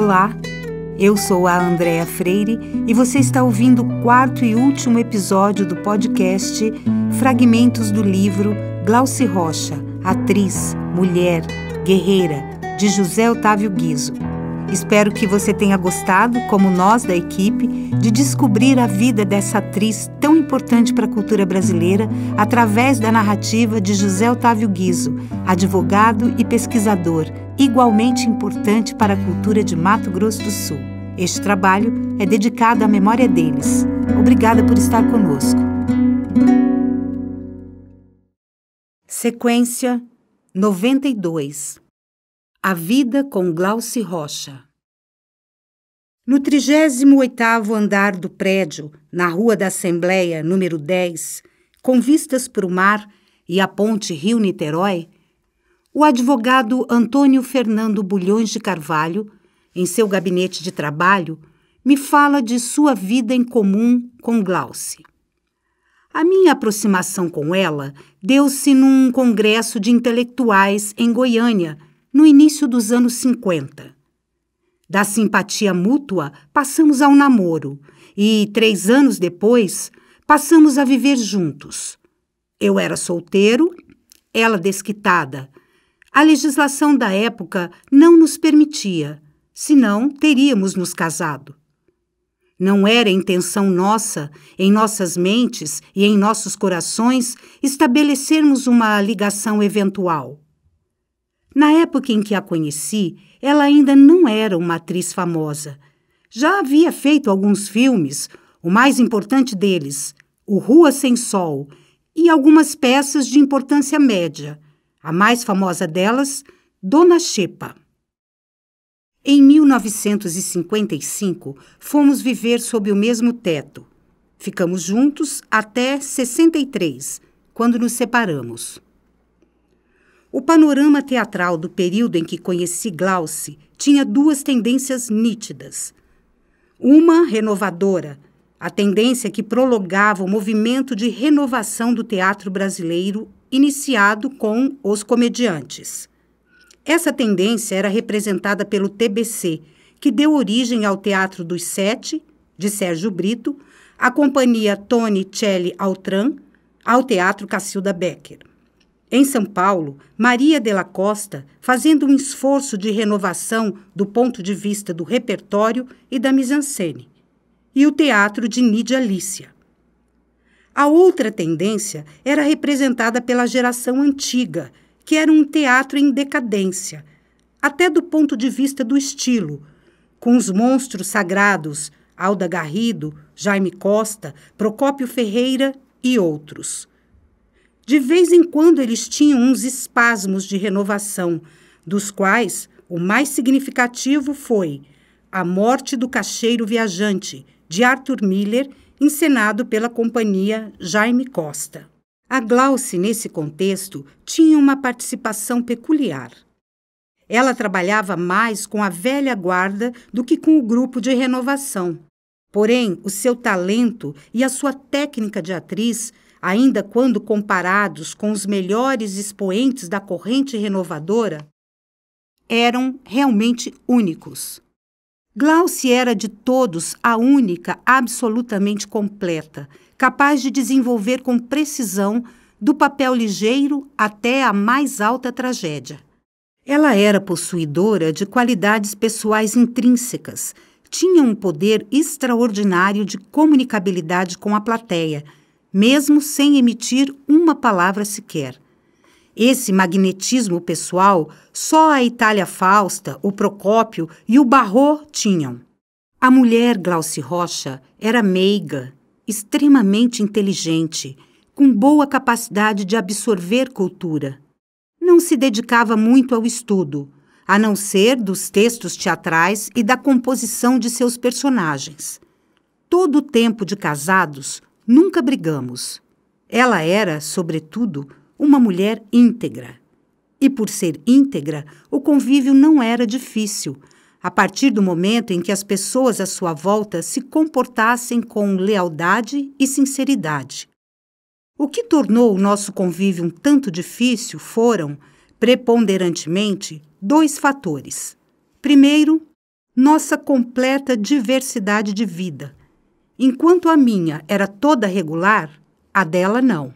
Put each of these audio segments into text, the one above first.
Olá, eu sou a Andrea Freire e você está ouvindo o quarto e último episódio do podcast Fragmentos do livro Glauci Rocha, Atriz, Mulher, Guerreira, de José Otávio Guizo. Espero que você tenha gostado, como nós da equipe, de descobrir a vida dessa atriz tão importante para a cultura brasileira através da narrativa de José Otávio Guizo, advogado e pesquisador igualmente importante para a cultura de Mato Grosso do Sul. Este trabalho é dedicado à memória deles. Obrigada por estar conosco. Sequência 92 A Vida com Glauci Rocha No 38º andar do prédio, na Rua da Assembleia, número 10, com vistas para o mar e a ponte Rio-Niterói, o advogado Antônio Fernando Bulhões de Carvalho, em seu gabinete de trabalho, me fala de sua vida em comum com Glauce. A minha aproximação com ela deu-se num congresso de intelectuais em Goiânia, no início dos anos 50. Da simpatia mútua, passamos ao namoro e, três anos depois, passamos a viver juntos. Eu era solteiro, ela desquitada, a legislação da época não nos permitia, senão teríamos nos casado. Não era intenção nossa, em nossas mentes e em nossos corações, estabelecermos uma ligação eventual. Na época em que a conheci, ela ainda não era uma atriz famosa. Já havia feito alguns filmes, o mais importante deles, O Rua Sem Sol, e algumas peças de importância média a mais famosa delas, Dona Xepa. Em 1955, fomos viver sob o mesmo teto. Ficamos juntos até 63, quando nos separamos. O panorama teatral do período em que conheci Glauce tinha duas tendências nítidas. Uma renovadora, a tendência que prolongava o movimento de renovação do teatro brasileiro iniciado com os comediantes. Essa tendência era representada pelo TBC, que deu origem ao Teatro dos Sete, de Sérgio Brito, à companhia Tony Celli Altran, ao Teatro Cacilda Becker. Em São Paulo, Maria de la Costa, fazendo um esforço de renovação do ponto de vista do repertório e da mise-en-scène, e o Teatro de Nídia Lícia. A outra tendência era representada pela geração antiga, que era um teatro em decadência, até do ponto de vista do estilo, com os monstros sagrados Alda Garrido, Jaime Costa, Procópio Ferreira e outros. De vez em quando eles tinham uns espasmos de renovação, dos quais o mais significativo foi A Morte do Cacheiro Viajante, de Arthur Miller encenado pela companhia Jaime Costa. A Glauce, nesse contexto, tinha uma participação peculiar. Ela trabalhava mais com a velha guarda do que com o grupo de renovação. Porém, o seu talento e a sua técnica de atriz, ainda quando comparados com os melhores expoentes da corrente renovadora, eram realmente únicos. Glauce era de todos a única absolutamente completa, capaz de desenvolver com precisão do papel ligeiro até a mais alta tragédia. Ela era possuidora de qualidades pessoais intrínsecas, tinha um poder extraordinário de comunicabilidade com a plateia, mesmo sem emitir uma palavra sequer. Esse magnetismo pessoal só a Itália Fausta, o Procópio e o Barro tinham. A mulher Glauci Rocha era meiga, extremamente inteligente, com boa capacidade de absorver cultura. Não se dedicava muito ao estudo, a não ser dos textos teatrais e da composição de seus personagens. Todo o tempo de casados, nunca brigamos. Ela era, sobretudo, uma mulher íntegra. E por ser íntegra, o convívio não era difícil. A partir do momento em que as pessoas à sua volta se comportassem com lealdade e sinceridade. O que tornou o nosso convívio um tanto difícil foram, preponderantemente, dois fatores. Primeiro, nossa completa diversidade de vida. Enquanto a minha era toda regular, a dela não.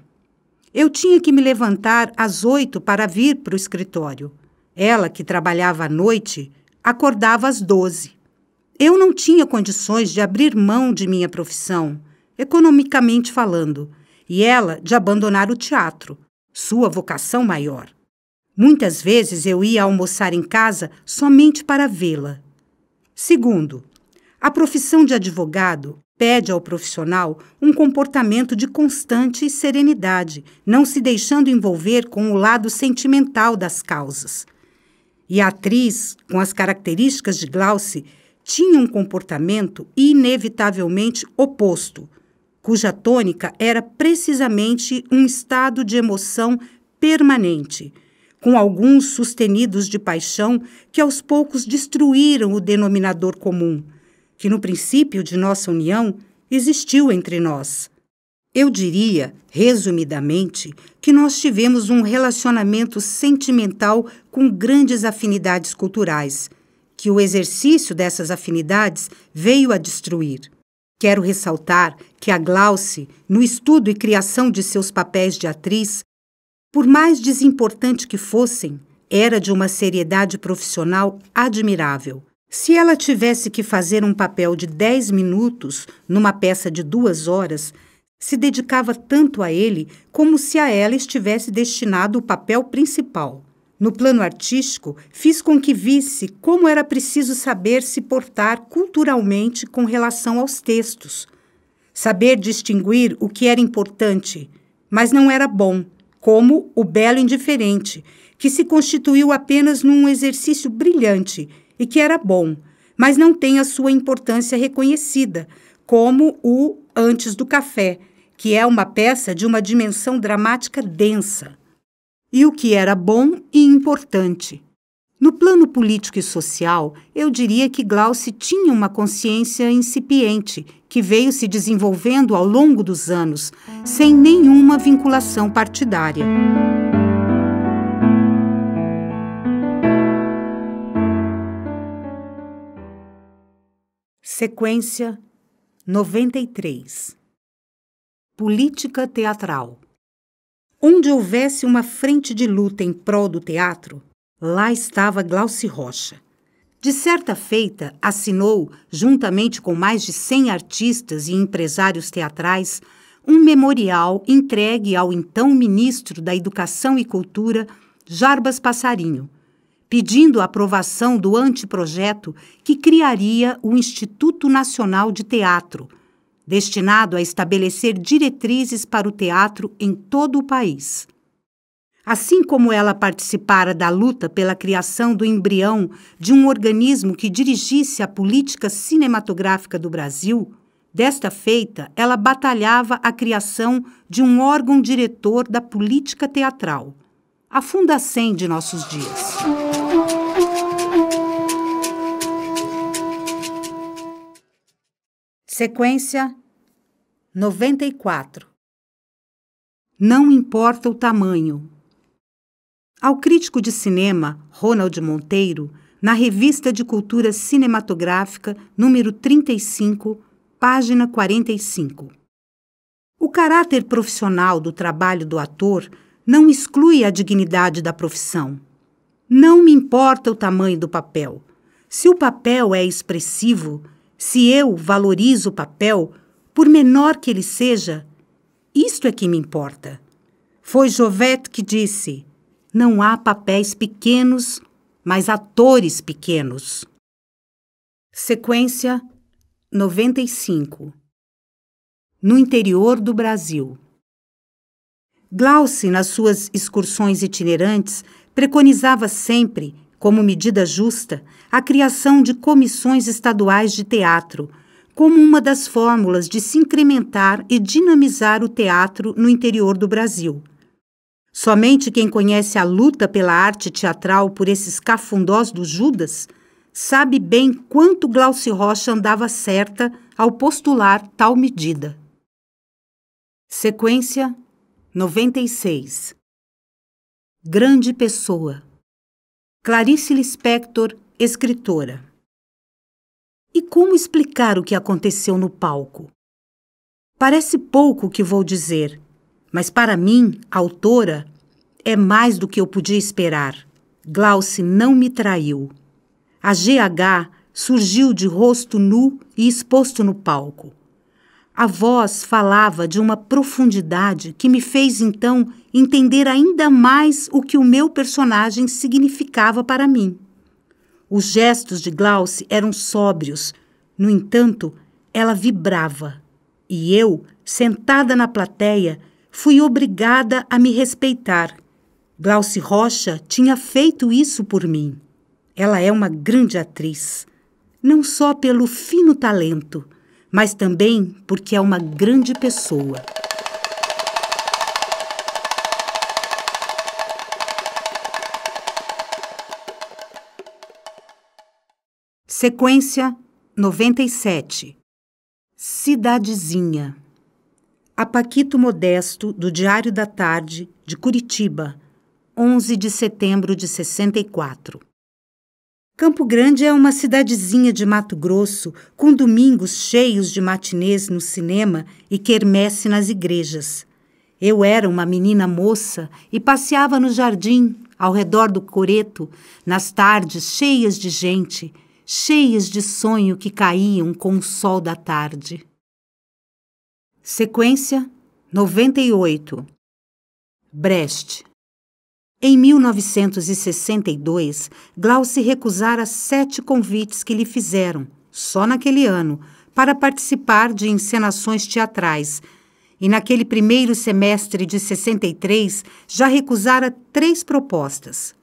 Eu tinha que me levantar às oito para vir para o escritório. Ela, que trabalhava à noite, acordava às doze. Eu não tinha condições de abrir mão de minha profissão, economicamente falando, e ela de abandonar o teatro, sua vocação maior. Muitas vezes eu ia almoçar em casa somente para vê-la. Segundo, a profissão de advogado Pede ao profissional um comportamento de constante serenidade, não se deixando envolver com o lado sentimental das causas. E a atriz, com as características de Glauce, tinha um comportamento inevitavelmente oposto, cuja tônica era precisamente um estado de emoção permanente, com alguns sustenidos de paixão que aos poucos destruíram o denominador comum que no princípio de nossa união existiu entre nós. Eu diria, resumidamente, que nós tivemos um relacionamento sentimental com grandes afinidades culturais, que o exercício dessas afinidades veio a destruir. Quero ressaltar que a Glauce, no estudo e criação de seus papéis de atriz, por mais desimportante que fossem, era de uma seriedade profissional admirável. Se ela tivesse que fazer um papel de dez minutos numa peça de duas horas, se dedicava tanto a ele como se a ela estivesse destinado o papel principal. No plano artístico, fiz com que visse como era preciso saber se portar culturalmente com relação aos textos, saber distinguir o que era importante, mas não era bom, como o belo indiferente, que se constituiu apenas num exercício brilhante e que era bom, mas não tem a sua importância reconhecida, como o Antes do Café, que é uma peça de uma dimensão dramática densa. E o que era bom e importante. No plano político e social, eu diria que Glauce tinha uma consciência incipiente, que veio se desenvolvendo ao longo dos anos, sem nenhuma vinculação partidária. Sequência 93 Política teatral Onde houvesse uma frente de luta em prol do teatro, lá estava Glauci Rocha. De certa feita, assinou, juntamente com mais de 100 artistas e empresários teatrais, um memorial entregue ao então ministro da Educação e Cultura, Jarbas Passarinho, pedindo a aprovação do anteprojeto que criaria o Instituto Nacional de Teatro, destinado a estabelecer diretrizes para o teatro em todo o país. Assim como ela participara da luta pela criação do embrião de um organismo que dirigisse a política cinematográfica do Brasil, desta feita ela batalhava a criação de um órgão diretor da política teatral, a Fundacem de nossos dias. Sequência 94. Não importa o tamanho. Ao crítico de cinema Ronald Monteiro, na Revista de Cultura Cinematográfica, número 35, página 45. O caráter profissional do trabalho do ator não exclui a dignidade da profissão. Não me importa o tamanho do papel. Se o papel é expressivo, se eu valorizo o papel, por menor que ele seja, isto é que me importa. Foi Jovette que disse: não há papéis pequenos, mas atores pequenos. Sequência 95 No interior do Brasil. Glauce, nas suas excursões itinerantes, preconizava sempre como medida justa, a criação de comissões estaduais de teatro, como uma das fórmulas de se incrementar e dinamizar o teatro no interior do Brasil. Somente quem conhece a luta pela arte teatral por esses cafundós do Judas sabe bem quanto Glaucio Rocha andava certa ao postular tal medida. Sequência 96 Grande Pessoa Clarice Lispector, escritora. E como explicar o que aconteceu no palco? Parece pouco o que vou dizer, mas para mim, autora, é mais do que eu podia esperar. Glauce não me traiu. A GH surgiu de rosto nu e exposto no palco. A voz falava de uma profundidade que me fez então entender ainda mais o que o meu personagem significava para mim. Os gestos de Glauce eram sóbrios, no entanto, ela vibrava. E eu, sentada na plateia, fui obrigada a me respeitar. Glauce Rocha tinha feito isso por mim. Ela é uma grande atriz, não só pelo fino talento, mas também porque é uma grande pessoa. Sequência 97 Cidadezinha A Paquito Modesto, do Diário da Tarde, de Curitiba, 11 de setembro de 64 Campo Grande é uma cidadezinha de Mato Grosso, com domingos cheios de matinês no cinema e quermesse nas igrejas. Eu era uma menina moça e passeava no jardim, ao redor do coreto, nas tardes cheias de gente, cheias de sonho que caíam com o sol da tarde. Sequência 98 Brecht Em 1962, se recusara sete convites que lhe fizeram, só naquele ano, para participar de encenações teatrais. E naquele primeiro semestre de 63, já recusara três propostas.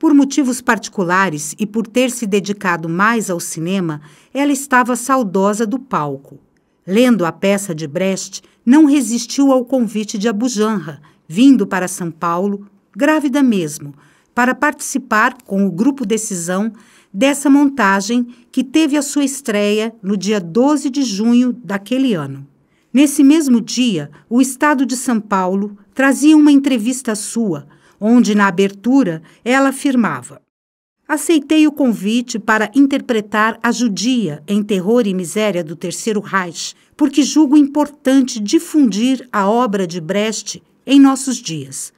Por motivos particulares e por ter se dedicado mais ao cinema, ela estava saudosa do palco. Lendo a peça de Brecht, não resistiu ao convite de Abujanra, vindo para São Paulo, grávida mesmo, para participar com o grupo Decisão dessa montagem que teve a sua estreia no dia 12 de junho daquele ano. Nesse mesmo dia, o Estado de São Paulo trazia uma entrevista sua onde na abertura ela afirmava: Aceitei o convite para interpretar a judia em terror e miséria do Terceiro Reich, porque julgo importante difundir a obra de Brecht em nossos dias.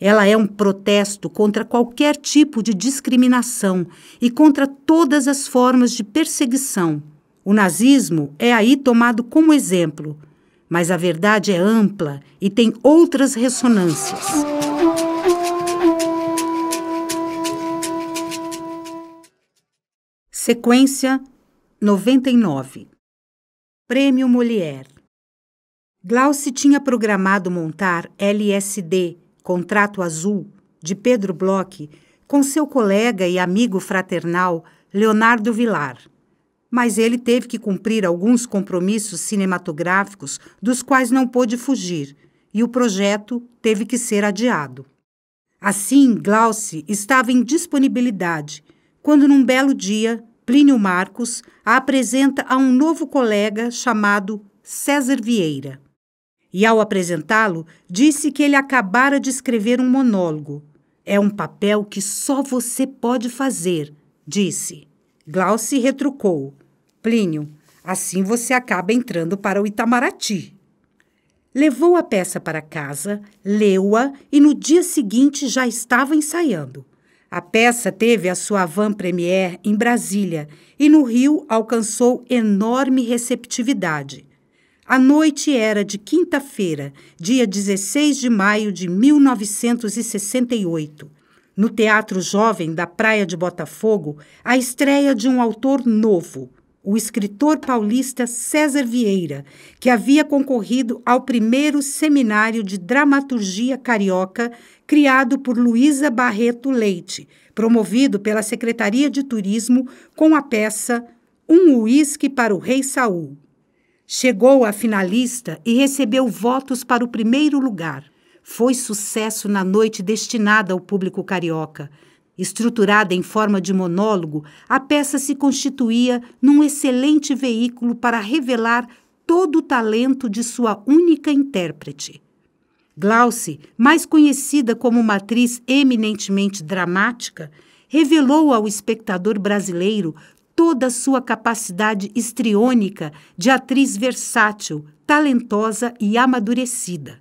Ela é um protesto contra qualquer tipo de discriminação e contra todas as formas de perseguição. O nazismo é aí tomado como exemplo, mas a verdade é ampla e tem outras ressonâncias. Sequência 99 Prêmio Mulher Glauci tinha programado montar LSD, Contrato Azul, de Pedro Bloch, com seu colega e amigo fraternal Leonardo Vilar. Mas ele teve que cumprir alguns compromissos cinematográficos dos quais não pôde fugir, e o projeto teve que ser adiado. Assim, Glauci estava em disponibilidade quando, num belo dia, Plínio Marcos a apresenta a um novo colega chamado César Vieira. E ao apresentá-lo, disse que ele acabara de escrever um monólogo. É um papel que só você pode fazer, disse. Glauci retrucou: Plínio, assim você acaba entrando para o Itamaraty. Levou a peça para casa, leu-a e no dia seguinte já estava ensaiando. A peça teve a sua van premiere em Brasília e no Rio alcançou enorme receptividade. A noite era de quinta-feira, dia 16 de maio de 1968. No Teatro Jovem da Praia de Botafogo, a estreia de um autor novo, o escritor paulista César Vieira, que havia concorrido ao primeiro seminário de dramaturgia carioca criado por Luísa Barreto Leite, promovido pela Secretaria de Turismo com a peça Um Uísque para o Rei Saul. Chegou a finalista e recebeu votos para o primeiro lugar. Foi sucesso na noite destinada ao público carioca Estruturada em forma de monólogo, a peça se constituía num excelente veículo para revelar todo o talento de sua única intérprete. Glauce, mais conhecida como uma atriz eminentemente dramática, revelou ao espectador brasileiro toda a sua capacidade histriônica de atriz versátil, talentosa e amadurecida.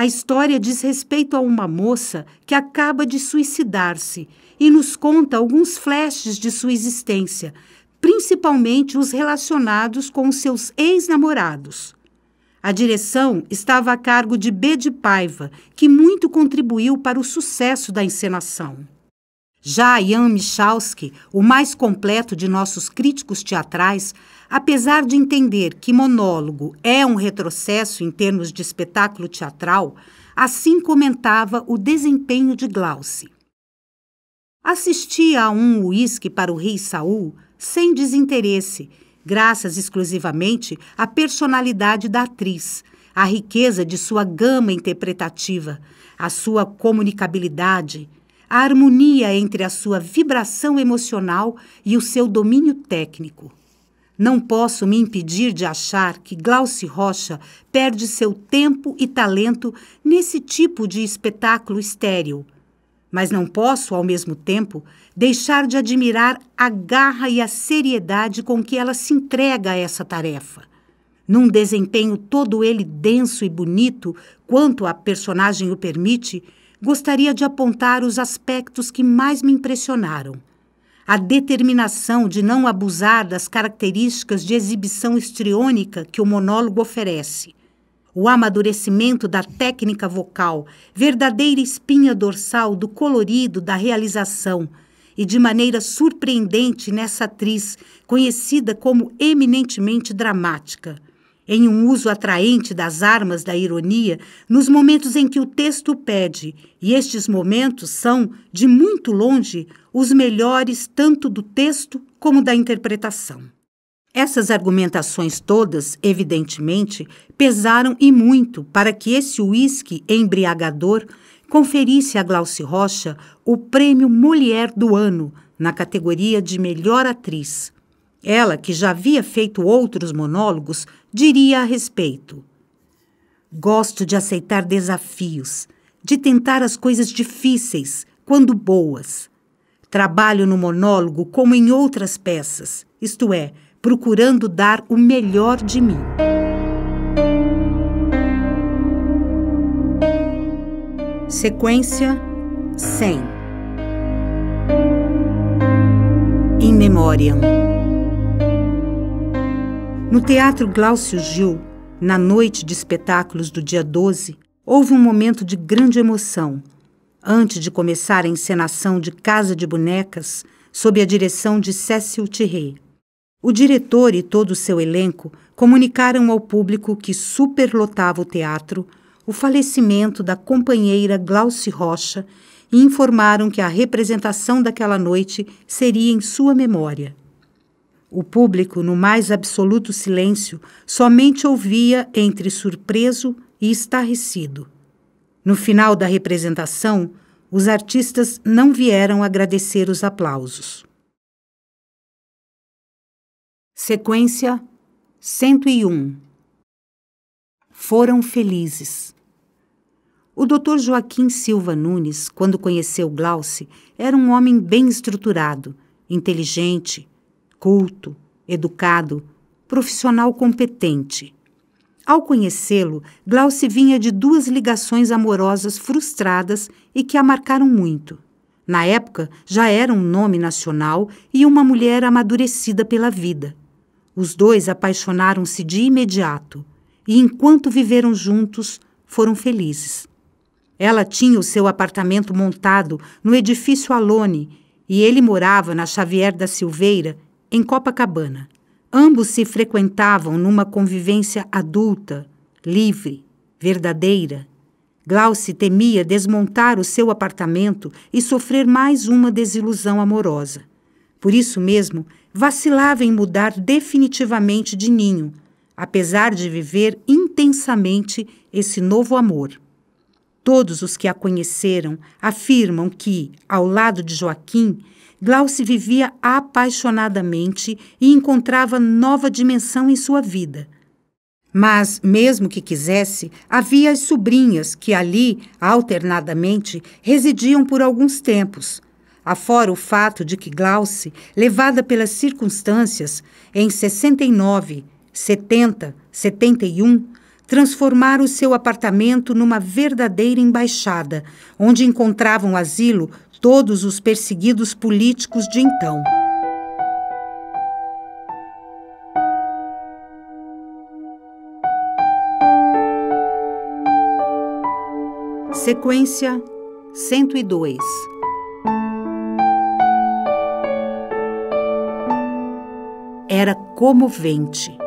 A história diz respeito a uma moça que acaba de suicidar-se e nos conta alguns flashes de sua existência, principalmente os relacionados com seus ex-namorados. A direção estava a cargo de B. de Paiva, que muito contribuiu para o sucesso da encenação. Já Jan Michalski, o mais completo de nossos críticos teatrais, Apesar de entender que monólogo é um retrocesso em termos de espetáculo teatral, assim comentava o desempenho de Glauce. Assistia a um uísque para o rei Saul sem desinteresse, graças exclusivamente à personalidade da atriz, à riqueza de sua gama interpretativa, à sua comunicabilidade, à harmonia entre a sua vibração emocional e o seu domínio técnico. Não posso me impedir de achar que Glauci Rocha perde seu tempo e talento nesse tipo de espetáculo estéril. Mas não posso, ao mesmo tempo, deixar de admirar a garra e a seriedade com que ela se entrega a essa tarefa. Num desempenho todo ele denso e bonito, quanto a personagem o permite, gostaria de apontar os aspectos que mais me impressionaram a determinação de não abusar das características de exibição histriônica que o monólogo oferece, o amadurecimento da técnica vocal, verdadeira espinha dorsal do colorido da realização, e de maneira surpreendente nessa atriz, conhecida como eminentemente dramática em um uso atraente das armas da ironia nos momentos em que o texto pede, e estes momentos são, de muito longe, os melhores tanto do texto como da interpretação. Essas argumentações todas, evidentemente, pesaram e muito para que esse uísque embriagador conferisse a Glauce Rocha o prêmio Mulher do Ano na categoria de melhor atriz. Ela, que já havia feito outros monólogos, diria a respeito: Gosto de aceitar desafios, de tentar as coisas difíceis, quando boas. Trabalho no monólogo como em outras peças, isto é, procurando dar o melhor de mim. Sequência 100 In Memoriam no Teatro Glaucio Gil, na noite de espetáculos do dia 12, houve um momento de grande emoção. Antes de começar a encenação de Casa de Bonecas, sob a direção de Cécil Tirré. O diretor e todo o seu elenco comunicaram ao público que superlotava o teatro o falecimento da companheira Glauci Rocha e informaram que a representação daquela noite seria em sua memória. O público, no mais absoluto silêncio, somente ouvia entre surpreso e estarrecido. No final da representação, os artistas não vieram agradecer os aplausos. Sequência 101 Foram felizes. O Dr. Joaquim Silva Nunes, quando conheceu Glauce, era um homem bem estruturado, inteligente, culto, educado, profissional competente. Ao conhecê-lo, Glauce vinha de duas ligações amorosas frustradas e que a marcaram muito. Na época, já era um nome nacional e uma mulher amadurecida pela vida. Os dois apaixonaram-se de imediato e, enquanto viveram juntos, foram felizes. Ela tinha o seu apartamento montado no edifício Alone e ele morava na Xavier da Silveira, em Copacabana. Ambos se frequentavam numa convivência adulta, livre, verdadeira. Glauce temia desmontar o seu apartamento e sofrer mais uma desilusão amorosa. Por isso mesmo, vacilava em mudar definitivamente de ninho, apesar de viver intensamente esse novo amor. Todos os que a conheceram afirmam que, ao lado de Joaquim, Glauce vivia apaixonadamente e encontrava nova dimensão em sua vida. Mas, mesmo que quisesse, havia as sobrinhas que ali, alternadamente, residiam por alguns tempos. Afora o fato de que Glauce, levada pelas circunstâncias, em 69, 70, 71, transformara o seu apartamento numa verdadeira embaixada, onde encontravam asilo todos os perseguidos políticos de então. Sequência 102 Era comovente.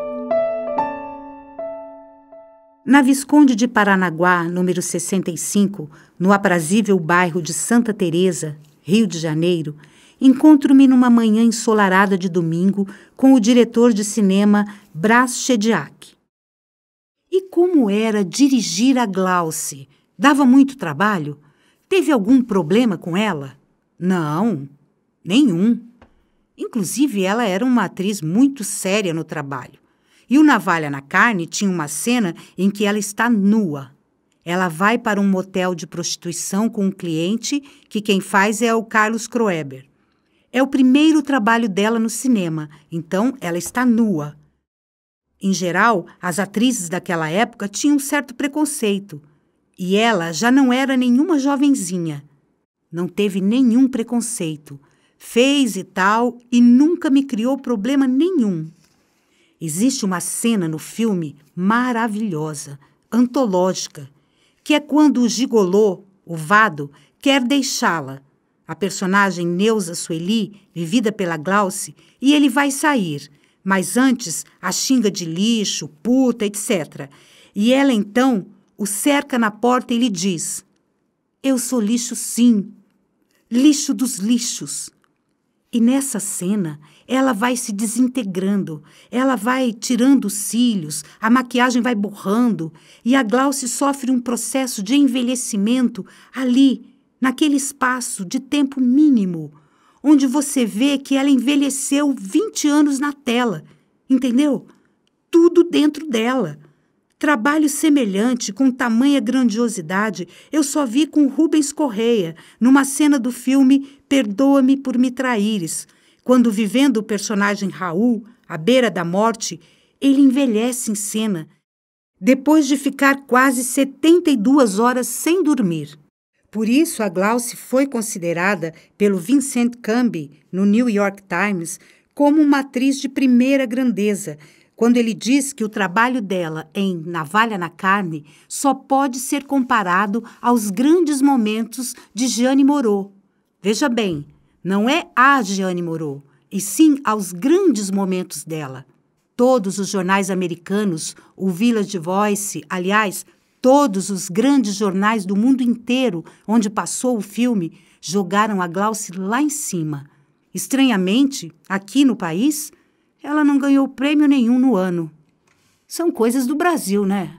Na Visconde de Paranaguá, número 65, no aprazível bairro de Santa Teresa, Rio de Janeiro, encontro-me numa manhã ensolarada de domingo com o diretor de cinema Brás Chediak. E como era dirigir a Glauce? Dava muito trabalho? Teve algum problema com ela? Não, nenhum. Inclusive, ela era uma atriz muito séria no trabalho. E o Navalha na Carne tinha uma cena em que ela está nua. Ela vai para um motel de prostituição com um cliente que quem faz é o Carlos Kroeber. É o primeiro trabalho dela no cinema, então ela está nua. Em geral, as atrizes daquela época tinham um certo preconceito. E ela já não era nenhuma jovenzinha. Não teve nenhum preconceito. Fez e tal e nunca me criou problema nenhum. Existe uma cena no filme maravilhosa, antológica, que é quando o gigolô, o vado, quer deixá-la. A personagem Neuza Sueli, vivida pela Glauce, e ele vai sair, mas antes a xinga de lixo, puta, etc. E ela então o cerca na porta e lhe diz: Eu sou lixo, sim, lixo dos lixos. E nessa cena ela vai se desintegrando, ela vai tirando os cílios, a maquiagem vai borrando e a Glauce sofre um processo de envelhecimento ali, naquele espaço de tempo mínimo, onde você vê que ela envelheceu 20 anos na tela, entendeu? Tudo dentro dela. Trabalho semelhante, com tamanha grandiosidade, eu só vi com Rubens Correia, numa cena do filme Perdoa-me por me traíres, quando, vivendo o personagem Raul à beira da morte, ele envelhece em cena, depois de ficar quase 72 horas sem dormir. Por isso, a Glauce foi considerada pelo Vincent Camby, no New York Times, como uma atriz de primeira grandeza, quando ele diz que o trabalho dela em Navalha na Carne só pode ser comparado aos grandes momentos de Jeanne Moreau. Veja bem, não é a Jeanne Moreau, e sim aos grandes momentos dela. Todos os jornais americanos, o Village Voice, aliás, todos os grandes jornais do mundo inteiro onde passou o filme, jogaram a Glauce lá em cima. Estranhamente, aqui no país, ela não ganhou prêmio nenhum no ano. São coisas do Brasil, né?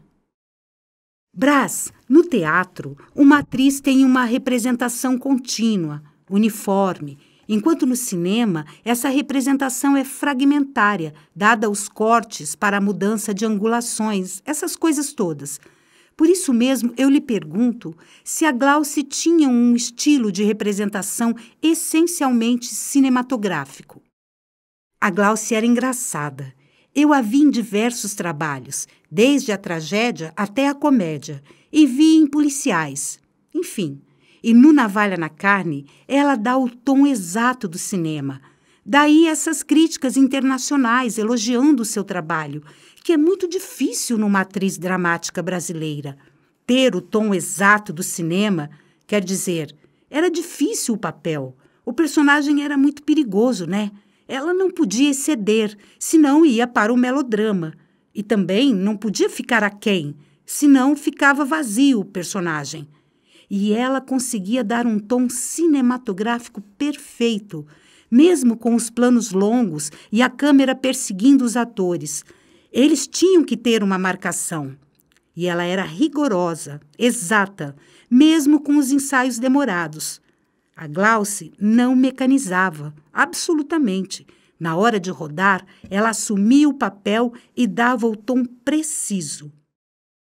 Brás, no teatro, uma atriz tem uma representação contínua uniforme, enquanto no cinema essa representação é fragmentária, dada aos cortes para a mudança de angulações, essas coisas todas. Por isso mesmo eu lhe pergunto se a Glauce tinha um estilo de representação essencialmente cinematográfico. A Glauce era engraçada. Eu a vi em diversos trabalhos, desde a tragédia até a comédia, e vi em policiais. Enfim, e no Navalha na Carne, ela dá o tom exato do cinema. Daí essas críticas internacionais elogiando o seu trabalho, que é muito difícil numa atriz dramática brasileira. Ter o tom exato do cinema quer dizer, era difícil o papel. O personagem era muito perigoso, né? Ela não podia exceder, senão ia para o melodrama. E também não podia ficar aquém, senão ficava vazio o personagem e ela conseguia dar um tom cinematográfico perfeito, mesmo com os planos longos e a câmera perseguindo os atores. Eles tinham que ter uma marcação. E ela era rigorosa, exata, mesmo com os ensaios demorados. A Glauce não mecanizava, absolutamente. Na hora de rodar, ela assumia o papel e dava o tom preciso.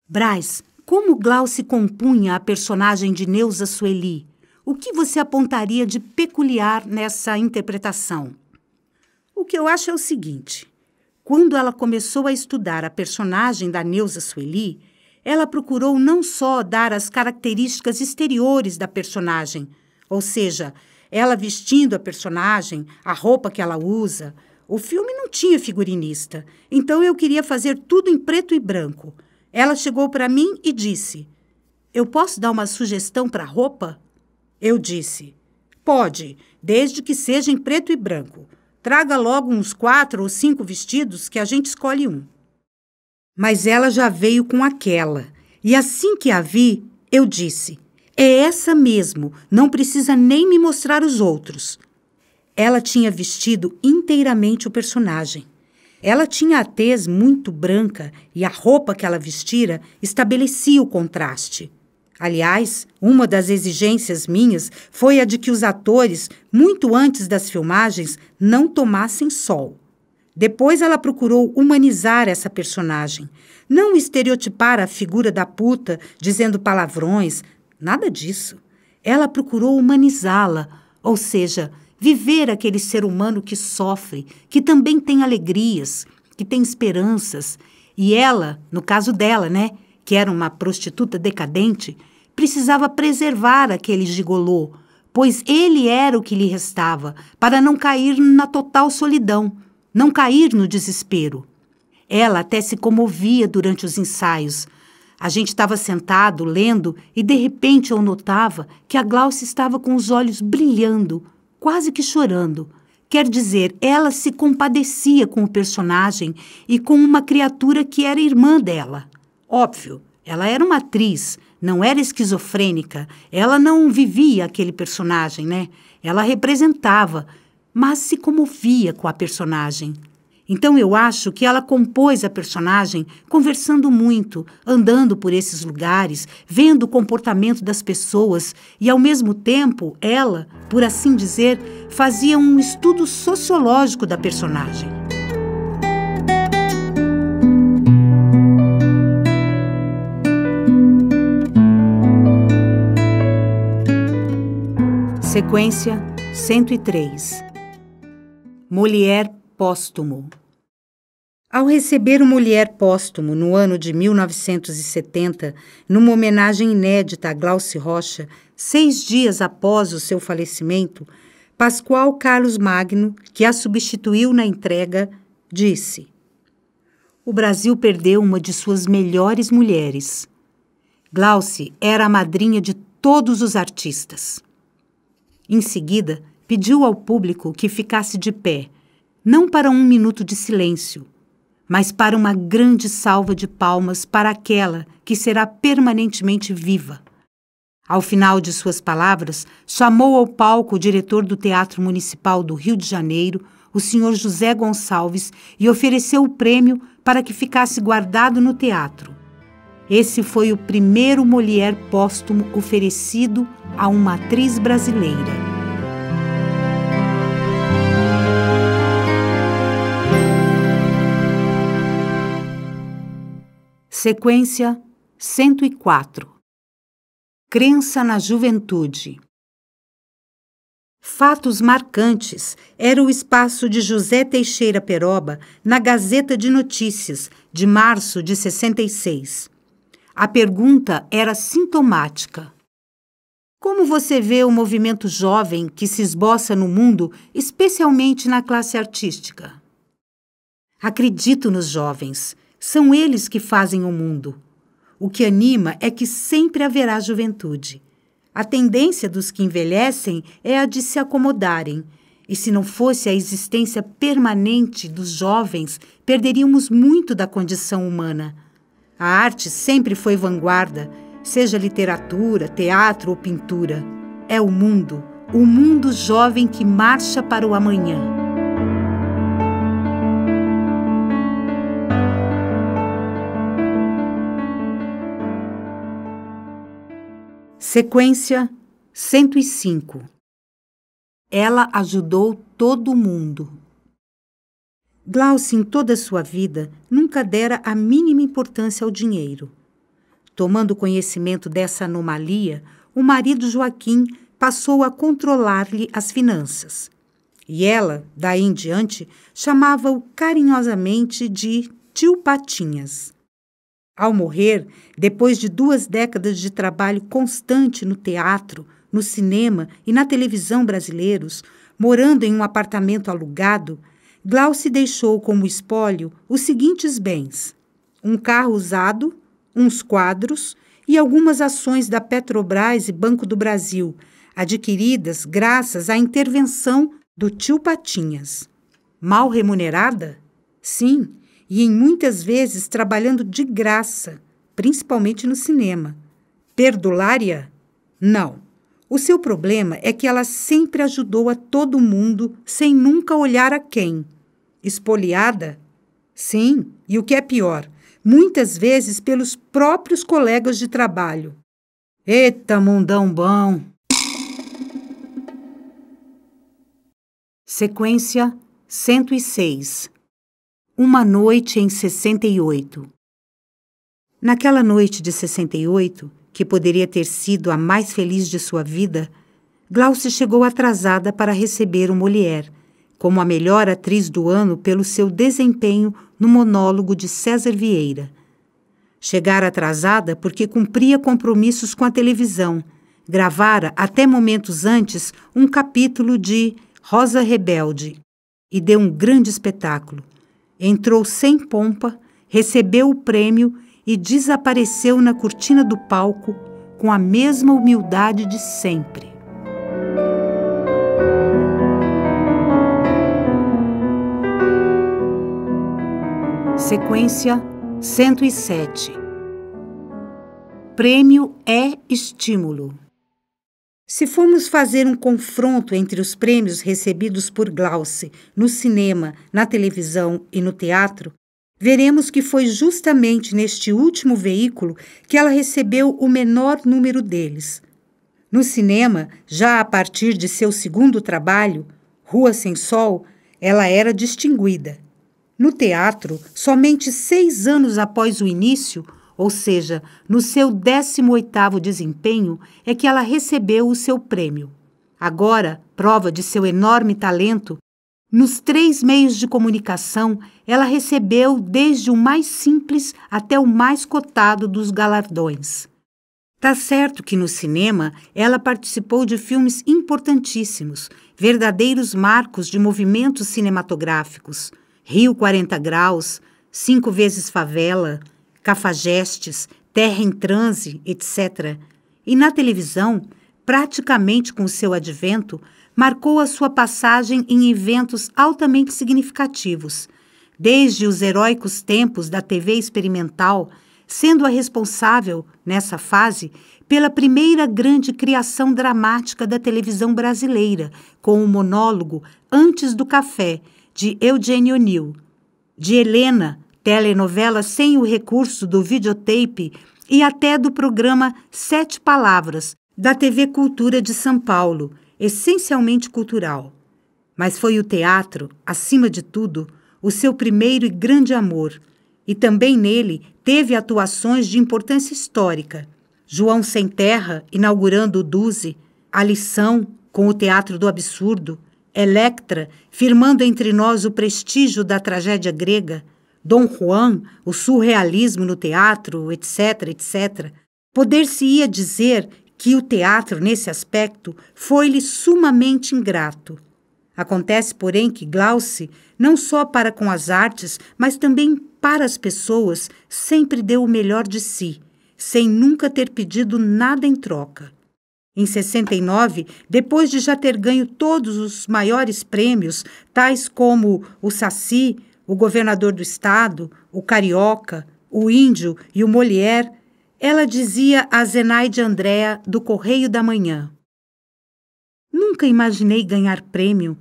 Braz, como Glau se compunha a personagem de Neuza Sueli? O que você apontaria de peculiar nessa interpretação? O que eu acho é o seguinte: quando ela começou a estudar a personagem da Neuza Sueli, ela procurou não só dar as características exteriores da personagem, ou seja, ela vestindo a personagem, a roupa que ela usa. O filme não tinha figurinista, então eu queria fazer tudo em preto e branco. Ela chegou para mim e disse: Eu posso dar uma sugestão para a roupa? Eu disse: Pode, desde que seja em preto e branco. Traga logo uns quatro ou cinco vestidos que a gente escolhe um. Mas ela já veio com aquela, e assim que a vi, eu disse: É essa mesmo, não precisa nem me mostrar os outros. Ela tinha vestido inteiramente o personagem. Ela tinha a tez muito branca e a roupa que ela vestira estabelecia o contraste. Aliás, uma das exigências minhas foi a de que os atores, muito antes das filmagens, não tomassem sol. Depois ela procurou humanizar essa personagem, não estereotipar a figura da puta dizendo palavrões, nada disso. Ela procurou humanizá-la, ou seja, viver aquele ser humano que sofre, que também tem alegrias, que tem esperanças. E ela, no caso dela, né, que era uma prostituta decadente, precisava preservar aquele gigolô, pois ele era o que lhe restava, para não cair na total solidão, não cair no desespero. Ela até se comovia durante os ensaios. A gente estava sentado, lendo, e de repente eu notava que a Glaucia estava com os olhos brilhando, quase que chorando. Quer dizer, ela se compadecia com o personagem e com uma criatura que era irmã dela. Óbvio, ela era uma atriz, não era esquizofrênica, ela não vivia aquele personagem, né? Ela representava, mas se comovia com a personagem. Então eu acho que ela compôs a personagem conversando muito, andando por esses lugares, vendo o comportamento das pessoas e, ao mesmo tempo, ela, por assim dizer, fazia um estudo sociológico da personagem. Sequência 103 Mulher póstumo. Ao receber o Mulher Póstumo no ano de 1970, numa homenagem inédita a Glauci Rocha, seis dias após o seu falecimento, Pascoal Carlos Magno, que a substituiu na entrega, disse: O Brasil perdeu uma de suas melhores mulheres. Glauci era a madrinha de todos os artistas. Em seguida, pediu ao público que ficasse de pé não para um minuto de silêncio, mas para uma grande salva de palmas para aquela que será permanentemente viva. Ao final de suas palavras, chamou ao palco o diretor do Teatro Municipal do Rio de Janeiro, o senhor José Gonçalves, e ofereceu o prêmio para que ficasse guardado no teatro. Esse foi o primeiro Molière póstumo oferecido a uma atriz brasileira. Sequência 104 Crença na Juventude Fatos marcantes era o espaço de José Teixeira Peroba na Gazeta de Notícias, de março de 66. A pergunta era sintomática. Como você vê o movimento jovem que se esboça no mundo, especialmente na classe artística? Acredito nos jovens são eles que fazem o mundo. O que anima é que sempre haverá juventude. A tendência dos que envelhecem é a de se acomodarem, e se não fosse a existência permanente dos jovens, perderíamos muito da condição humana. A arte sempre foi vanguarda, seja literatura, teatro ou pintura. É o mundo, o mundo jovem que marcha para o amanhã. Sequência 105 Ela ajudou todo mundo. Glaucia, em toda sua vida, nunca dera a mínima importância ao dinheiro. Tomando conhecimento dessa anomalia, o marido Joaquim passou a controlar-lhe as finanças. E ela, daí em diante, chamava-o carinhosamente de tio Patinhas. Ao morrer, depois de duas décadas de trabalho constante no teatro, no cinema e na televisão brasileiros, morando em um apartamento alugado, Glauci deixou como espólio os seguintes bens: um carro usado, uns quadros e algumas ações da Petrobras e Banco do Brasil, adquiridas graças à intervenção do tio Patinhas. Mal remunerada? Sim, e em muitas vezes trabalhando de graça, principalmente no cinema. Perdulária? Não. O seu problema é que ela sempre ajudou a todo mundo sem nunca olhar a quem. Espoliada? Sim, e o que é pior, muitas vezes pelos próprios colegas de trabalho. Eita, mundão bom! Sequência 106 uma Noite em 68 Naquela noite de 68, que poderia ter sido a mais feliz de sua vida, Glauce chegou atrasada para receber o Molière, como a melhor atriz do ano pelo seu desempenho no monólogo de César Vieira. Chegara atrasada porque cumpria compromissos com a televisão. Gravara, até momentos antes, um capítulo de Rosa Rebelde e deu um grande espetáculo Entrou sem pompa, recebeu o prêmio e desapareceu na cortina do palco com a mesma humildade de sempre. Sequência 107 Prêmio é estímulo. Se formos fazer um confronto entre os prêmios recebidos por Glauce no cinema, na televisão e no teatro, veremos que foi justamente neste último veículo que ela recebeu o menor número deles. No cinema, já a partir de seu segundo trabalho, Rua Sem Sol, ela era distinguida. No teatro, somente seis anos após o início, ou seja, no seu 18º desempenho, é que ela recebeu o seu prêmio. Agora, prova de seu enorme talento, nos três meios de comunicação, ela recebeu desde o mais simples até o mais cotado dos galardões. Tá certo que no cinema ela participou de filmes importantíssimos, verdadeiros marcos de movimentos cinematográficos: Rio 40 Graus, Cinco Vezes Favela, cafajestes, terra em transe, etc. E na televisão, praticamente com seu advento, marcou a sua passagem em eventos altamente significativos, desde os heróicos tempos da TV experimental, sendo a responsável, nessa fase, pela primeira grande criação dramática da televisão brasileira, com o monólogo Antes do Café, de Eugênio O'Neill. De Helena, telenovelas sem o recurso do videotape e até do programa Sete Palavras, da TV Cultura de São Paulo, essencialmente cultural. Mas foi o teatro, acima de tudo, o seu primeiro e grande amor, e também nele teve atuações de importância histórica. João Sem Terra, inaugurando o Duze, A Lição, com o Teatro do Absurdo, Electra, firmando entre nós o prestígio da tragédia grega, Dom Juan, o surrealismo no teatro, etc., etc., poder-se-ia dizer que o teatro, nesse aspecto, foi-lhe sumamente ingrato. Acontece, porém, que Glauce, não só para com as artes, mas também para as pessoas, sempre deu o melhor de si, sem nunca ter pedido nada em troca. Em 69, depois de já ter ganho todos os maiores prêmios, tais como o Saci, o governador do estado, o carioca, o índio e o Molière, ela dizia a Zenaide Andréa do Correio da Manhã: Nunca imaginei ganhar prêmio,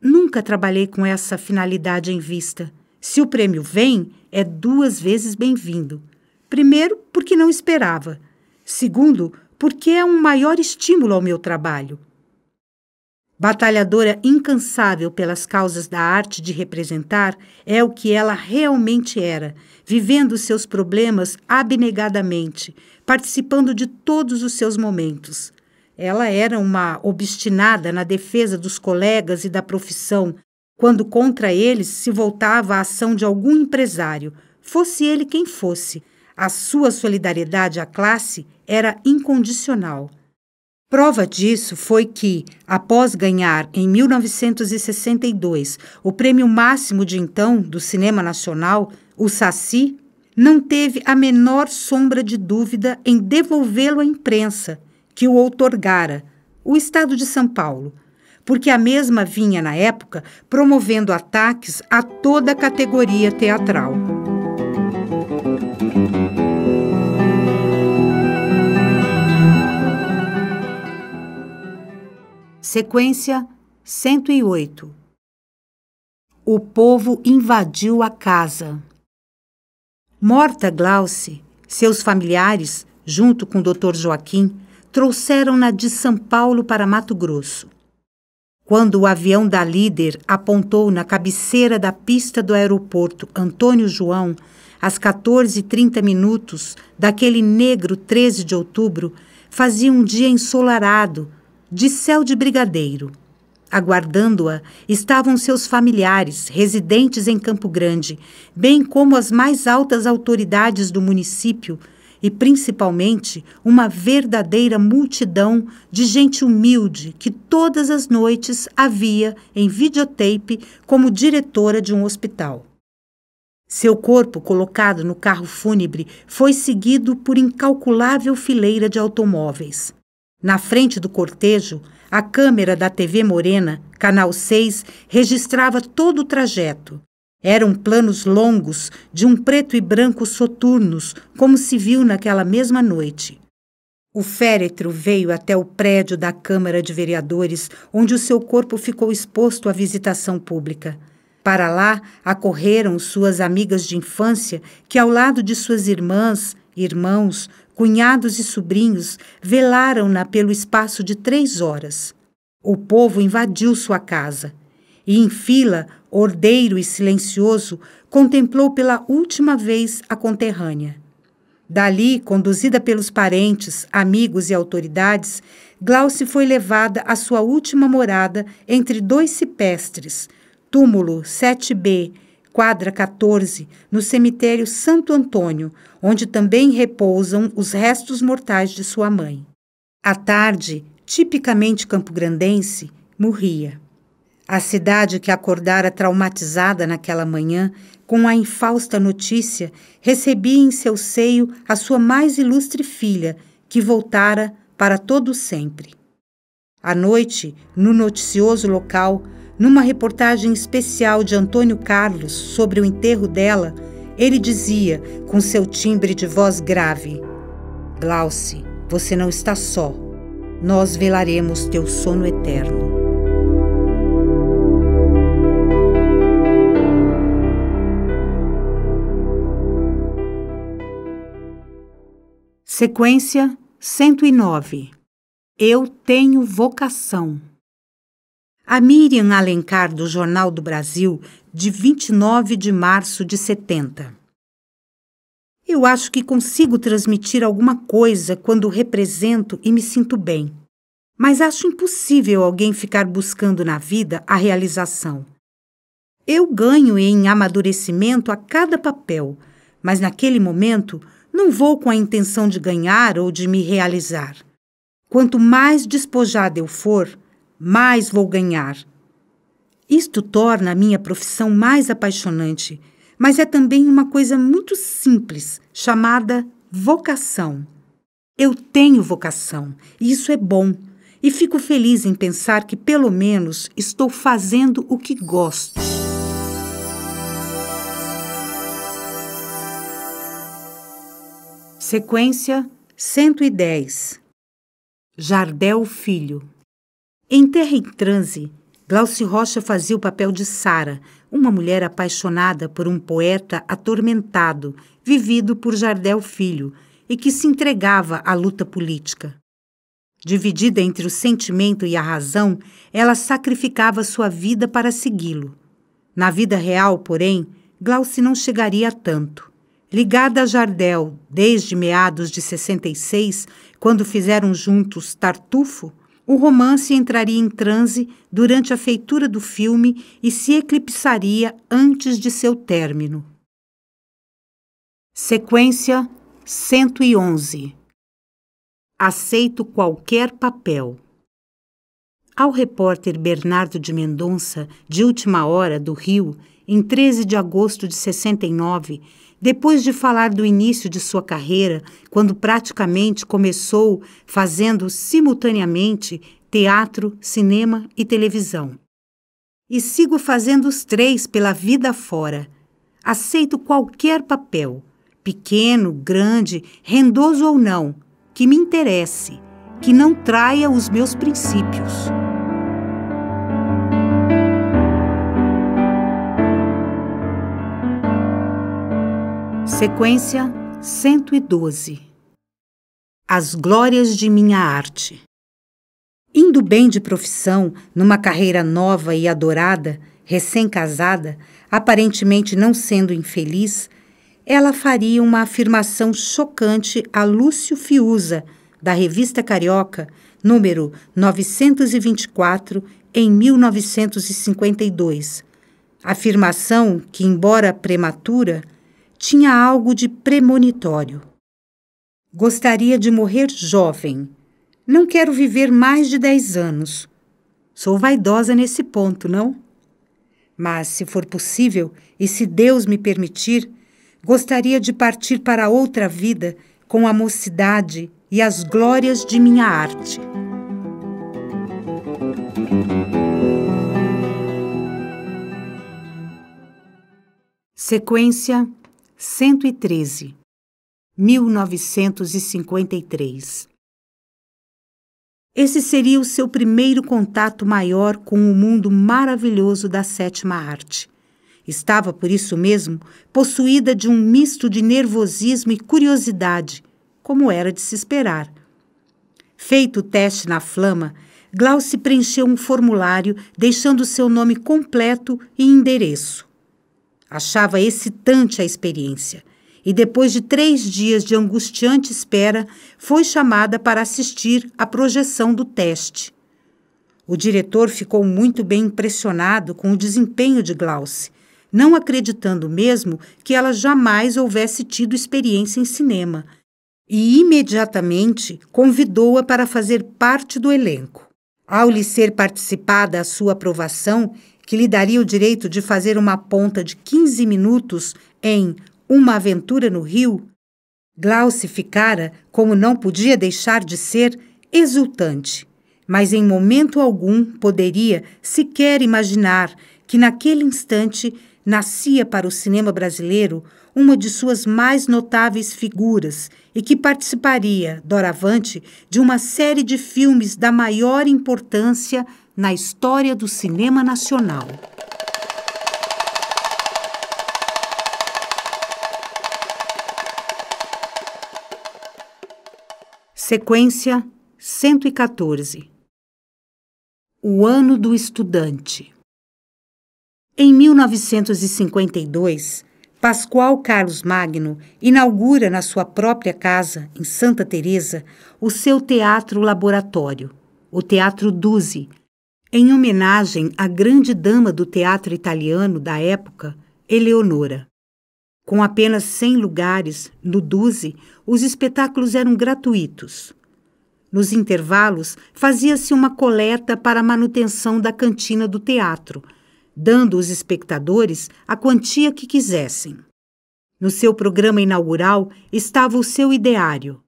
nunca trabalhei com essa finalidade em vista. Se o prêmio vem, é duas vezes bem-vindo. Primeiro, porque não esperava. Segundo, porque é um maior estímulo ao meu trabalho. Batalhadora incansável pelas causas da arte de representar, é o que ela realmente era, vivendo seus problemas abnegadamente, participando de todos os seus momentos. Ela era uma obstinada na defesa dos colegas e da profissão, quando contra eles se voltava a ação de algum empresário, fosse ele quem fosse. A sua solidariedade à classe era incondicional. Prova disso foi que, após ganhar em 1962 o prêmio máximo de então do cinema nacional, o Saci, não teve a menor sombra de dúvida em devolvê-lo à imprensa, que o outorgara, o Estado de São Paulo, porque a mesma vinha, na época, promovendo ataques a toda a categoria teatral. Sequência 108. O povo invadiu a casa. Morta Glauce, seus familiares, junto com o Dr. Joaquim, trouxeram-na de São Paulo para Mato Grosso. Quando o avião da líder apontou na cabeceira da pista do aeroporto Antônio João, às 14h30 minutos daquele negro 13 de outubro, fazia um dia ensolarado, de céu de brigadeiro. Aguardando-a estavam seus familiares, residentes em Campo Grande, bem como as mais altas autoridades do município e, principalmente, uma verdadeira multidão de gente humilde que todas as noites havia em videotape como diretora de um hospital. Seu corpo, colocado no carro fúnebre, foi seguido por incalculável fileira de automóveis. Na frente do cortejo, a câmera da TV Morena, canal 6, registrava todo o trajeto. Eram planos longos de um preto e branco soturnos, como se viu naquela mesma noite. O féretro veio até o prédio da Câmara de Vereadores, onde o seu corpo ficou exposto à visitação pública. Para lá acorreram suas amigas de infância, que, ao lado de suas irmãs, irmãos, cunhados e sobrinhos velaram-na pelo espaço de três horas. O povo invadiu sua casa e, em fila, ordeiro e silencioso, contemplou pela última vez a conterrânea. Dali, conduzida pelos parentes, amigos e autoridades, Glauce foi levada à sua última morada entre dois cipestres, túmulo 7B quadra 14, no cemitério Santo Antônio, onde também repousam os restos mortais de sua mãe. À tarde, tipicamente campograndense, morria. A cidade que acordara traumatizada naquela manhã com a infausta notícia, recebia em seu seio a sua mais ilustre filha, que voltara para todo sempre. À noite, no noticioso local, numa reportagem especial de Antônio Carlos sobre o enterro dela, ele dizia, com seu timbre de voz grave: Glauce, você não está só. Nós velaremos teu sono eterno. Sequência 109 Eu tenho vocação. A Miriam Alencar, do Jornal do Brasil, de 29 de março de 70. Eu acho que consigo transmitir alguma coisa quando represento e me sinto bem. Mas acho impossível alguém ficar buscando na vida a realização. Eu ganho em amadurecimento a cada papel, mas naquele momento não vou com a intenção de ganhar ou de me realizar. Quanto mais despojada eu for, mais vou ganhar. Isto torna a minha profissão mais apaixonante, mas é também uma coisa muito simples, chamada vocação. Eu tenho vocação, e isso é bom, e fico feliz em pensar que pelo menos estou fazendo o que gosto. Sequência 110 Jardel Filho em Terra em Transe, Glaucio Rocha fazia o papel de Sara, uma mulher apaixonada por um poeta atormentado, vivido por Jardel Filho, e que se entregava à luta política. Dividida entre o sentimento e a razão, ela sacrificava sua vida para segui-lo. Na vida real, porém, Glauci não chegaria a tanto. Ligada a Jardel desde meados de 66, quando fizeram juntos Tartufo, o romance entraria em transe durante a feitura do filme e se eclipsaria antes de seu término. Sequência 111 Aceito qualquer papel. Ao repórter Bernardo de Mendonça, de última hora, do Rio, em 13 de agosto de 69, depois de falar do início de sua carreira, quando praticamente começou fazendo simultaneamente teatro, cinema e televisão. E sigo fazendo os três pela vida fora. Aceito qualquer papel, pequeno, grande, rendoso ou não, que me interesse, que não traia os meus princípios. Sequência 112 As Glórias de Minha Arte Indo bem de profissão, numa carreira nova e adorada, recém-casada, aparentemente não sendo infeliz, ela faria uma afirmação chocante a Lúcio Fiuza, da revista Carioca, número 924, em 1952. Afirmação que, embora prematura, tinha algo de premonitório. Gostaria de morrer jovem. Não quero viver mais de dez anos. Sou vaidosa nesse ponto, não? Mas, se for possível e se Deus me permitir, gostaria de partir para outra vida com a mocidade e as glórias de minha arte. Sequência 113, 1953. Esse seria o seu primeiro contato maior com o mundo maravilhoso da sétima arte. Estava, por isso mesmo, possuída de um misto de nervosismo e curiosidade, como era de se esperar. Feito o teste na flama, Glauce preencheu um formulário deixando seu nome completo e endereço. Achava excitante a experiência e, depois de três dias de angustiante espera, foi chamada para assistir à projeção do teste. O diretor ficou muito bem impressionado com o desempenho de Glauce, não acreditando mesmo que ela jamais houvesse tido experiência em cinema, e imediatamente convidou-a para fazer parte do elenco. Ao lhe ser participada a sua aprovação, que lhe daria o direito de fazer uma ponta de 15 minutos em Uma Aventura no Rio, Glauce ficara, como não podia deixar de ser, exultante, mas em momento algum poderia sequer imaginar que naquele instante nascia para o cinema brasileiro uma de suas mais notáveis figuras e que participaria, doravante, de uma série de filmes da maior importância na história do cinema nacional. Sequência 114 O Ano do Estudante Em 1952, Pascoal Carlos Magno inaugura na sua própria casa, em Santa Teresa, o seu teatro laboratório, o Teatro Duzi, em homenagem à grande dama do teatro italiano da época, Eleonora. Com apenas 100 lugares no Duze, os espetáculos eram gratuitos. Nos intervalos, fazia-se uma coleta para a manutenção da cantina do teatro, dando aos espectadores a quantia que quisessem. No seu programa inaugural estava o seu ideário.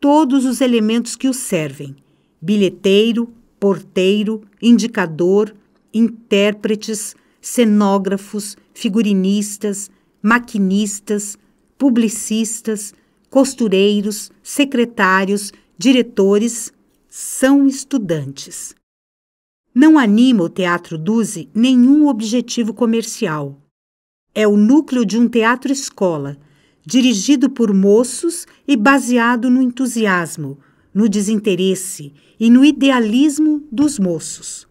Todos os elementos que o servem: bilheteiro, porteiro, indicador, intérpretes, cenógrafos, figurinistas, maquinistas, publicistas, costureiros, secretários, diretores são estudantes. Não anima o Teatro Duse nenhum objetivo comercial. É o núcleo de um teatro-escola, dirigido por moços e baseado no entusiasmo, no desinteresse e no idealismo dos moços.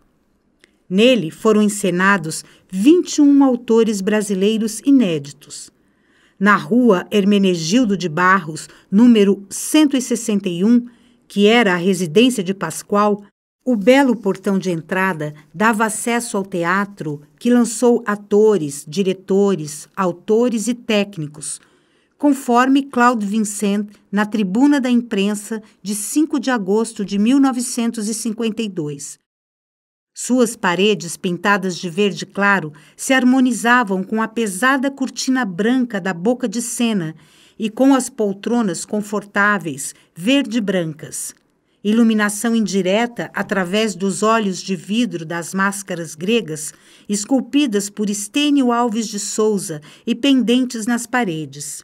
Nele foram encenados 21 autores brasileiros inéditos. Na rua Hermenegildo de Barros, número 161, que era a residência de Pascoal, o belo portão de entrada dava acesso ao teatro que lançou atores, diretores, autores e técnicos, conforme Claude Vincent na Tribuna da Imprensa de 5 de agosto de 1952. Suas paredes pintadas de verde claro se harmonizavam com a pesada cortina branca da boca de cena e com as poltronas confortáveis, verde-brancas. Iluminação indireta através dos olhos de vidro das máscaras gregas, esculpidas por Estênio Alves de Souza e pendentes nas paredes.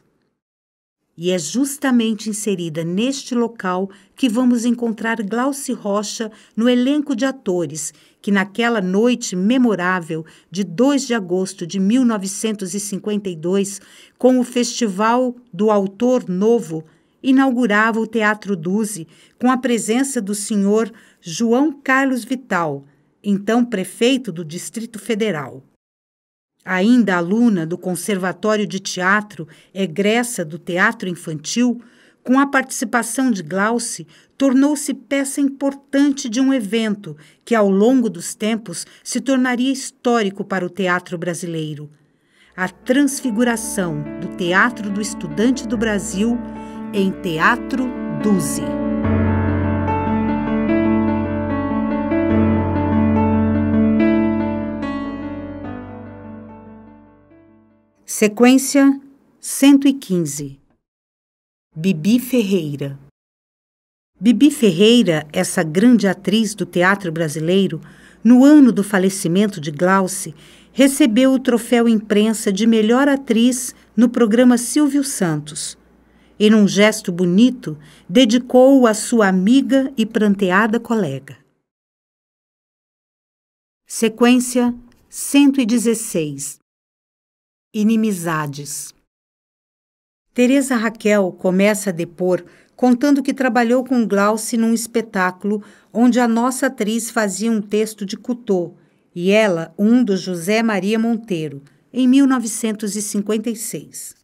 E é justamente inserida neste local que vamos encontrar Glauci Rocha no elenco de atores que, naquela noite memorável de 2 de agosto de 1952, com o Festival do Autor Novo, inaugurava o Teatro Duzi com a presença do senhor João Carlos Vital, então prefeito do Distrito Federal ainda aluna do Conservatório de Teatro, egressa do Teatro Infantil, com a participação de Glauce, tornou-se peça importante de um evento que, ao longo dos tempos, se tornaria histórico para o teatro brasileiro. A transfiguração do Teatro do Estudante do Brasil em Teatro Duzi. Sequência 115 Bibi Ferreira Bibi Ferreira, essa grande atriz do teatro brasileiro, no ano do falecimento de Glauce, recebeu o troféu imprensa de melhor atriz no programa Silvio Santos. Em um gesto bonito, dedicou-o à sua amiga e pranteada colega. Sequência 116 inimizades. Teresa Raquel começa a depor contando que trabalhou com Glauce num espetáculo onde a nossa atriz fazia um texto de Coutot e ela um do José Maria Monteiro, em 1956.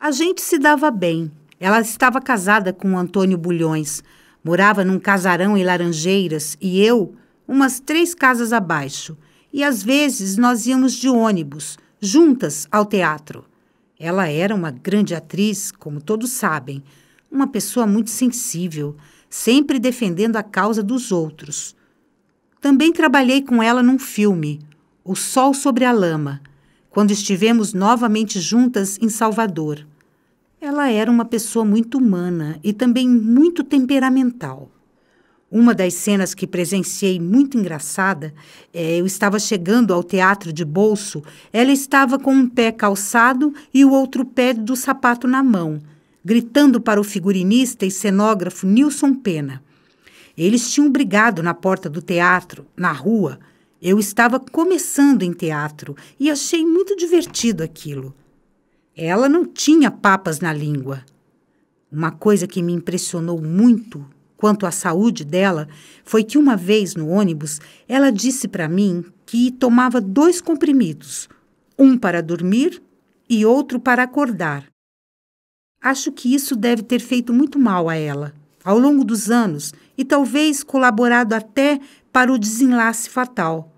A gente se dava bem. Ela estava casada com Antônio Bulhões, morava num casarão em Laranjeiras e eu, umas três casas abaixo, e às vezes nós íamos de ônibus juntas ao teatro. Ela era uma grande atriz, como todos sabem, uma pessoa muito sensível, sempre defendendo a causa dos outros. Também trabalhei com ela num filme, O Sol sobre a Lama, quando estivemos novamente juntas em Salvador. Ela era uma pessoa muito humana e também muito temperamental. Uma das cenas que presenciei muito engraçada, é, eu estava chegando ao teatro de bolso, ela estava com um pé calçado e o outro pé do sapato na mão, gritando para o figurinista e cenógrafo Nilson Pena. Eles tinham brigado na porta do teatro, na rua. Eu estava começando em teatro e achei muito divertido aquilo. Ela não tinha papas na língua. Uma coisa que me impressionou muito quanto à saúde dela foi que uma vez no ônibus ela disse para mim que tomava dois comprimidos, um para dormir e outro para acordar. Acho que isso deve ter feito muito mal a ela, ao longo dos anos, e talvez colaborado até para o desenlace fatal.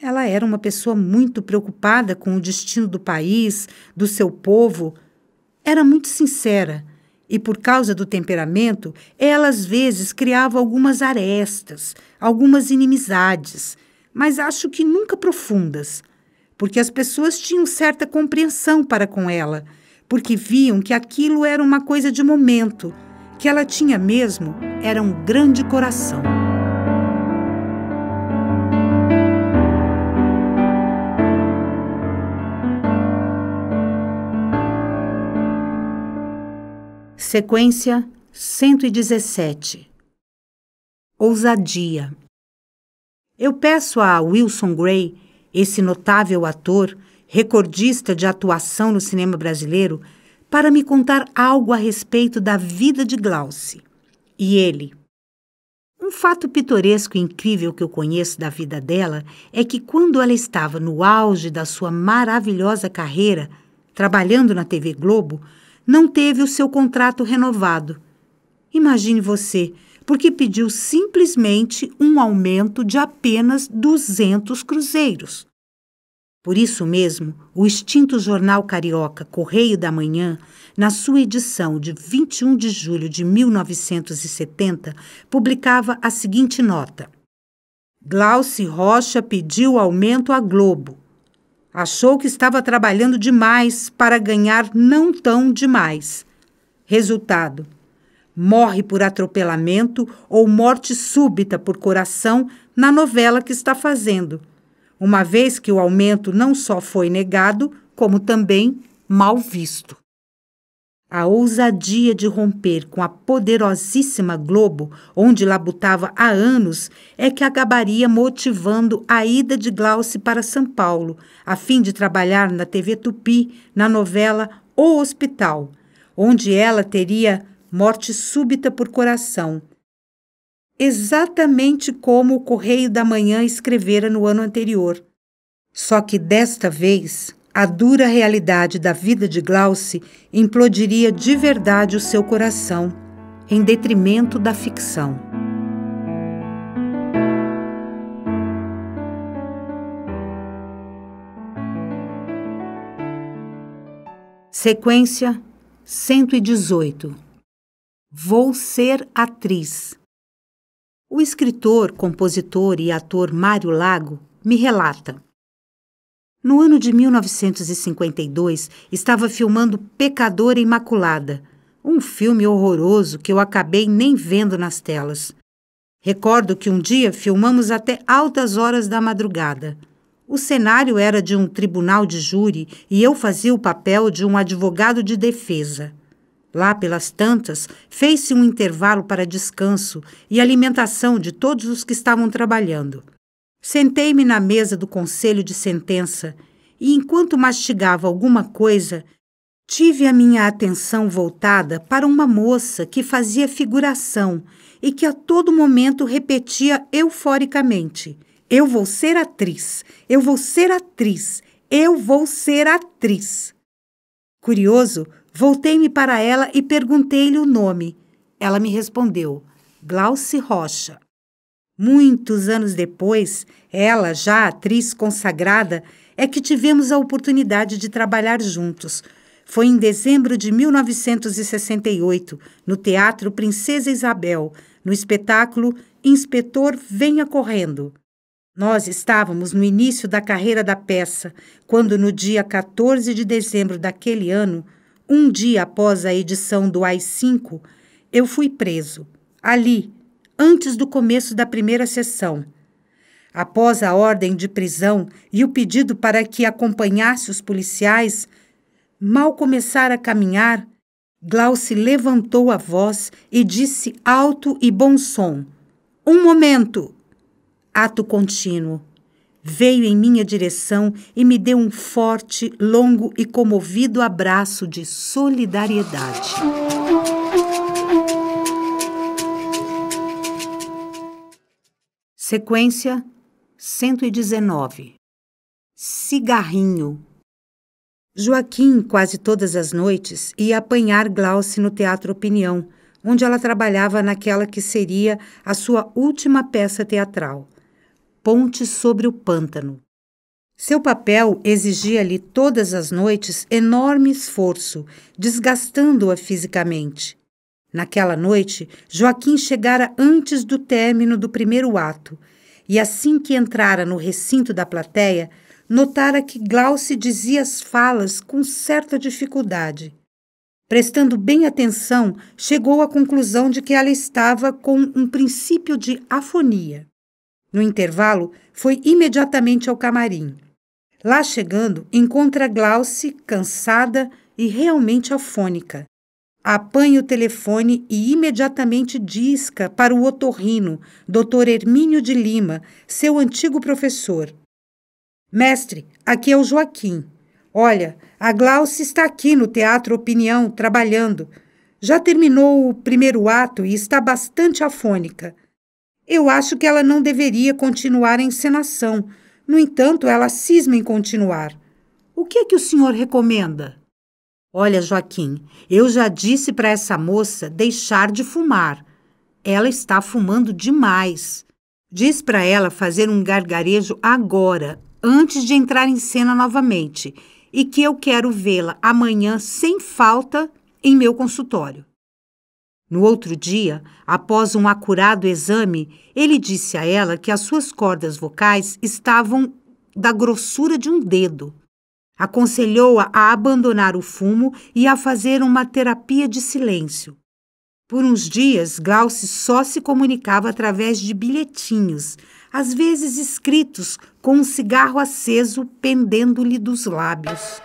Ela era uma pessoa muito preocupada com o destino do país, do seu povo. Era muito sincera e por causa do temperamento, ela às vezes criava algumas arestas, algumas inimizades, mas acho que nunca profundas, porque as pessoas tinham certa compreensão para com ela, porque viam que aquilo era uma coisa de momento, que ela tinha mesmo era um grande coração. Sequência 117 Ousadia Eu peço a Wilson Gray, esse notável ator, recordista de atuação no cinema brasileiro, para me contar algo a respeito da vida de Glauce. E ele. Um fato pitoresco e incrível que eu conheço da vida dela é que quando ela estava no auge da sua maravilhosa carreira, trabalhando na TV Globo, não teve o seu contrato renovado. Imagine você, porque pediu simplesmente um aumento de apenas 200 cruzeiros. Por isso mesmo, o extinto jornal carioca Correio da Manhã, na sua edição de 21 de julho de 1970, publicava a seguinte nota: Glauci Rocha pediu aumento à Globo. Achou que estava trabalhando demais para ganhar não tão demais. Resultado: morre por atropelamento ou morte súbita por coração na novela que está fazendo, uma vez que o aumento não só foi negado, como também mal visto a ousadia de romper com a poderosíssima Globo, onde labutava há anos, é que acabaria motivando a ida de Glauce para São Paulo, a fim de trabalhar na TV Tupi, na novela O Hospital, onde ela teria morte súbita por coração. Exatamente como o Correio da Manhã escrevera no ano anterior. Só que desta vez a dura realidade da vida de Glauce implodiria de verdade o seu coração, em detrimento da ficção. Sequência 118 Vou ser atriz. O escritor, compositor e ator Mário Lago me relata. No ano de 1952, estava filmando Pecadora Imaculada, um filme horroroso que eu acabei nem vendo nas telas. Recordo que um dia filmamos até altas horas da madrugada. O cenário era de um tribunal de júri e eu fazia o papel de um advogado de defesa. Lá pelas tantas, fez-se um intervalo para descanso e alimentação de todos os que estavam trabalhando. Sentei-me na mesa do conselho de sentença e, enquanto mastigava alguma coisa, tive a minha atenção voltada para uma moça que fazia figuração e que a todo momento repetia euforicamente: Eu vou ser atriz, eu vou ser atriz, eu vou ser atriz. Curioso, voltei-me para ela e perguntei-lhe o nome. Ela me respondeu: Glauce Rocha. Muitos anos depois, ela, já atriz consagrada, é que tivemos a oportunidade de trabalhar juntos. Foi em dezembro de 1968, no Teatro Princesa Isabel, no espetáculo Inspetor Venha Correndo. Nós estávamos no início da carreira da peça, quando no dia 14 de dezembro daquele ano, um dia após a edição do AI-5, eu fui preso, ali, antes do começo da primeira sessão. Após a ordem de prisão e o pedido para que acompanhasse os policiais, mal começara a caminhar, Glauce levantou a voz e disse alto e bom som: Um momento! Ato contínuo. Veio em minha direção e me deu um forte, longo e comovido abraço de solidariedade. Sequência 119 Cigarrinho Joaquim, quase todas as noites, ia apanhar Glauce no Teatro Opinião, onde ela trabalhava naquela que seria a sua última peça teatral, Ponte sobre o Pântano. Seu papel exigia-lhe todas as noites enorme esforço, desgastando-a fisicamente. Naquela noite, Joaquim chegara antes do término do primeiro ato, e assim que entrara no recinto da plateia, notara que Glauce dizia as falas com certa dificuldade. Prestando bem atenção, chegou à conclusão de que ela estava com um princípio de afonia. No intervalo, foi imediatamente ao camarim. Lá chegando, encontra Glauce cansada e realmente afônica. Apanha o telefone e imediatamente disca para o otorrino, Dr. Hermínio de Lima, seu antigo professor. Mestre, aqui é o Joaquim. Olha, a Glaucia está aqui no Teatro Opinião, trabalhando. Já terminou o primeiro ato e está bastante afônica. Eu acho que ela não deveria continuar a encenação. No entanto, ela cisma em continuar. O que é que o senhor recomenda? Olha, Joaquim, eu já disse para essa moça deixar de fumar. Ela está fumando demais. Diz para ela fazer um gargarejo agora, antes de entrar em cena novamente, e que eu quero vê-la amanhã sem falta em meu consultório. No outro dia, após um acurado exame, ele disse a ela que as suas cordas vocais estavam da grossura de um dedo Aconselhou-a a abandonar o fumo e a fazer uma terapia de silêncio. Por uns dias, Glauce só se comunicava através de bilhetinhos, às vezes escritos com um cigarro aceso pendendo-lhe dos lábios.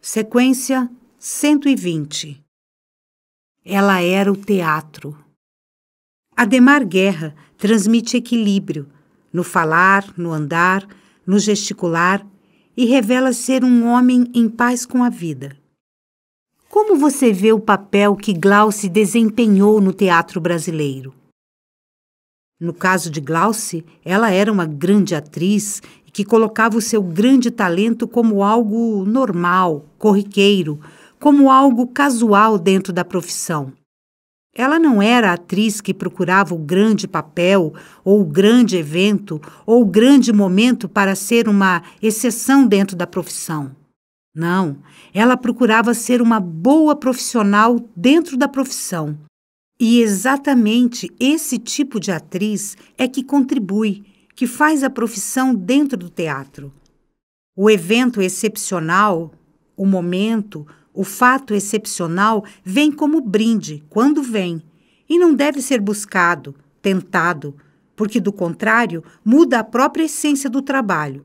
Sequência 120 Ela era o teatro. Ademar Guerra transmite equilíbrio, no falar, no andar, no gesticular e revela ser um homem em paz com a vida. Como você vê o papel que Glauce desempenhou no teatro brasileiro? No caso de Glauce, ela era uma grande atriz que colocava o seu grande talento como algo normal, corriqueiro, como algo casual dentro da profissão. Ela não era a atriz que procurava o grande papel, ou o grande evento, ou o grande momento para ser uma exceção dentro da profissão. Não, ela procurava ser uma boa profissional dentro da profissão. E exatamente esse tipo de atriz é que contribui, que faz a profissão dentro do teatro. O evento excepcional, o momento, o fato excepcional vem como brinde, quando vem, e não deve ser buscado, tentado, porque, do contrário, muda a própria essência do trabalho.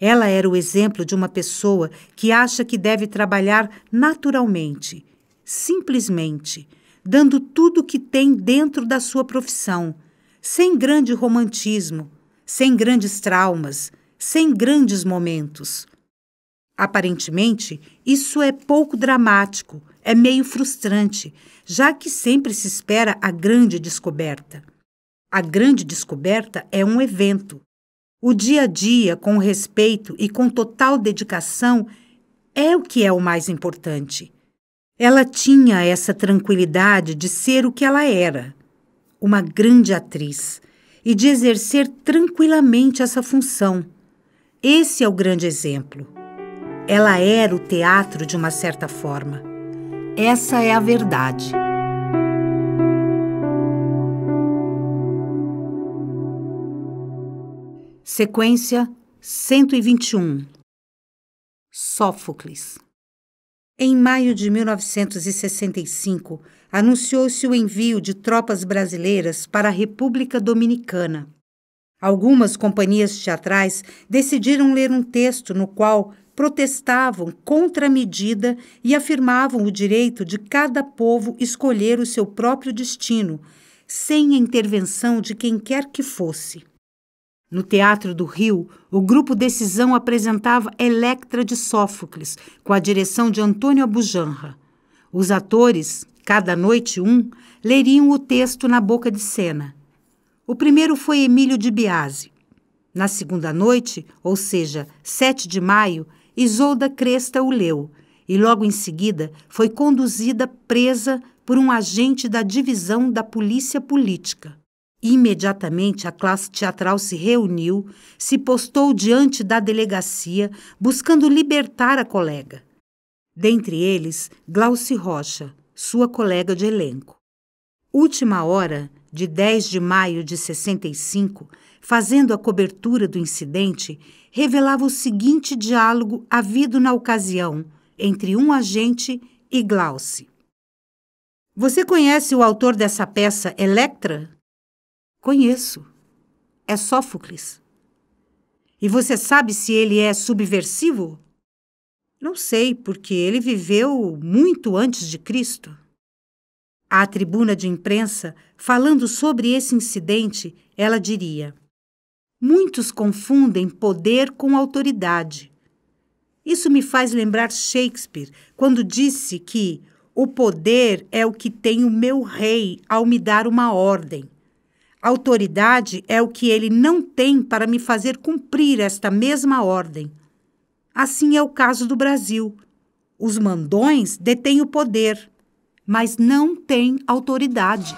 Ela era o exemplo de uma pessoa que acha que deve trabalhar naturalmente, simplesmente, dando tudo o que tem dentro da sua profissão, sem grande romantismo, sem grandes traumas, sem grandes momentos. Aparentemente, isso é pouco dramático, é meio frustrante, já que sempre se espera a grande descoberta. A grande descoberta é um evento. O dia a dia, com respeito e com total dedicação, é o que é o mais importante. Ela tinha essa tranquilidade de ser o que ela era, uma grande atriz, e de exercer tranquilamente essa função. Esse é o grande exemplo. Ela era o teatro de uma certa forma. Essa é a verdade. Sequência 121 Sófocles Em maio de 1965, anunciou-se o envio de tropas brasileiras para a República Dominicana. Algumas companhias teatrais decidiram ler um texto no qual protestavam contra a medida e afirmavam o direito de cada povo escolher o seu próprio destino, sem a intervenção de quem quer que fosse. No Teatro do Rio, o grupo Decisão apresentava Electra de Sófocles, com a direção de Antônio Abujanra. Os atores, cada noite um, leriam o texto na boca de cena. O primeiro foi Emílio de Biase. Na segunda noite, ou seja, 7 de maio, Isolda Cresta o leu e logo em seguida foi conduzida presa por um agente da divisão da polícia política. Imediatamente a classe teatral se reuniu, se postou diante da delegacia, buscando libertar a colega. Dentre eles, Glauci Rocha, sua colega de elenco. Última hora, de 10 de maio de 65, fazendo a cobertura do incidente, revelava o seguinte diálogo havido na ocasião entre um agente e Glauce. Você conhece o autor dessa peça, Electra? Conheço. É Sófocles. E você sabe se ele é subversivo? Não sei, porque ele viveu muito antes de Cristo. À tribuna de imprensa, falando sobre esse incidente, ela diria: Muitos confundem poder com autoridade. Isso me faz lembrar Shakespeare, quando disse que o poder é o que tem o meu rei ao me dar uma ordem. Autoridade é o que ele não tem para me fazer cumprir esta mesma ordem. Assim é o caso do Brasil. Os mandões detêm o poder, mas não têm autoridade.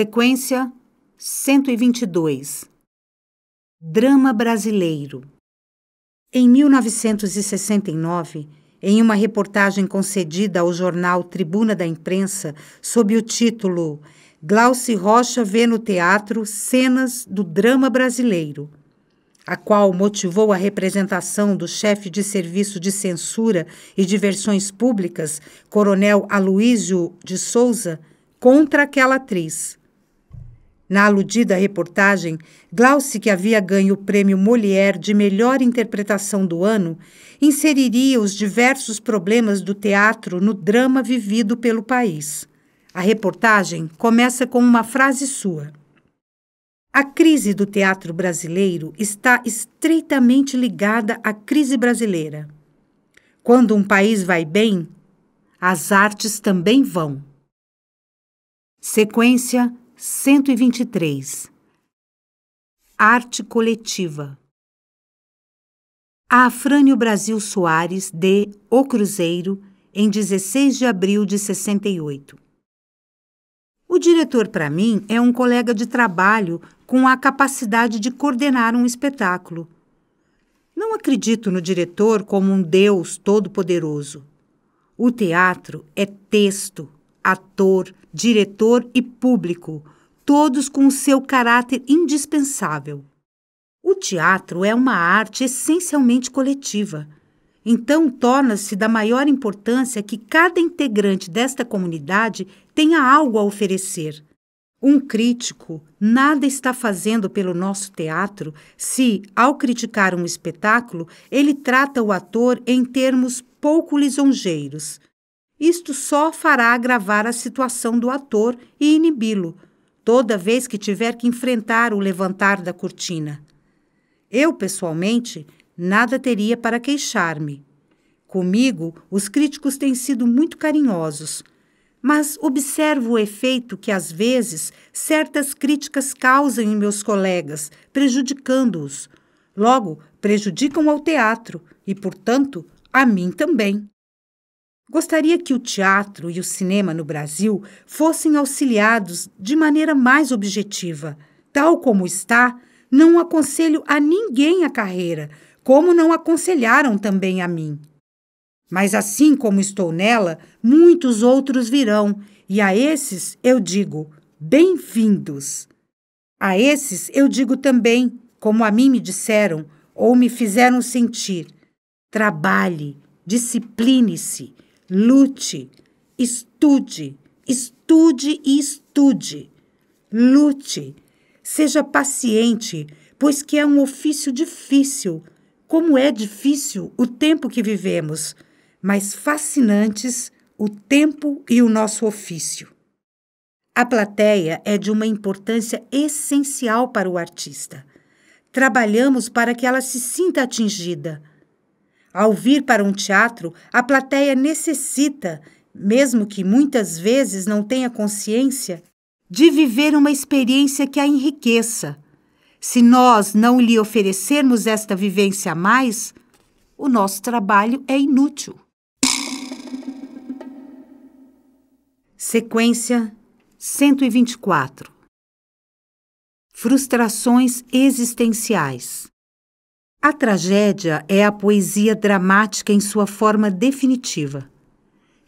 Sequência 122 Drama Brasileiro Em 1969, em uma reportagem concedida ao jornal Tribuna da Imprensa, sob o título Glauci Rocha vê no teatro cenas do drama brasileiro, a qual motivou a representação do chefe de serviço de censura e diversões públicas, Coronel Aloísio de Souza, contra aquela atriz. Na aludida reportagem, Glauci, que havia ganho o prêmio Molière de melhor interpretação do ano, inseriria os diversos problemas do teatro no drama vivido pelo país. A reportagem começa com uma frase sua. A crise do teatro brasileiro está estreitamente ligada à crise brasileira. Quando um país vai bem, as artes também vão. Sequência 123 Arte Coletiva A Afrânio Brasil Soares de O Cruzeiro, em 16 de abril de 68. O diretor, para mim, é um colega de trabalho com a capacidade de coordenar um espetáculo. Não acredito no diretor como um Deus todo-poderoso. O teatro é texto, ator, diretor e público, todos com seu caráter indispensável. O teatro é uma arte essencialmente coletiva, então torna-se da maior importância que cada integrante desta comunidade tenha algo a oferecer. Um crítico nada está fazendo pelo nosso teatro se, ao criticar um espetáculo, ele trata o ator em termos pouco lisonjeiros isto só fará agravar a situação do ator e inibi-lo, toda vez que tiver que enfrentar o levantar da cortina. Eu, pessoalmente, nada teria para queixar-me. Comigo, os críticos têm sido muito carinhosos, mas observo o efeito que, às vezes, certas críticas causam em meus colegas, prejudicando-os. Logo, prejudicam ao teatro e, portanto, a mim também. Gostaria que o teatro e o cinema no Brasil fossem auxiliados de maneira mais objetiva. Tal como está, não aconselho a ninguém a carreira, como não aconselharam também a mim. Mas assim como estou nela, muitos outros virão, e a esses eu digo: bem-vindos. A esses eu digo também, como a mim me disseram ou me fizeram sentir: trabalhe, discipline-se Lute, estude, estude e estude. Lute, seja paciente, pois que é um ofício difícil. Como é difícil o tempo que vivemos, mas fascinantes o tempo e o nosso ofício. A plateia é de uma importância essencial para o artista. Trabalhamos para que ela se sinta atingida. Ao vir para um teatro, a plateia necessita, mesmo que muitas vezes não tenha consciência, de viver uma experiência que a enriqueça. Se nós não lhe oferecermos esta vivência a mais, o nosso trabalho é inútil. Sequência 124 Frustrações existenciais. A tragédia é a poesia dramática em sua forma definitiva.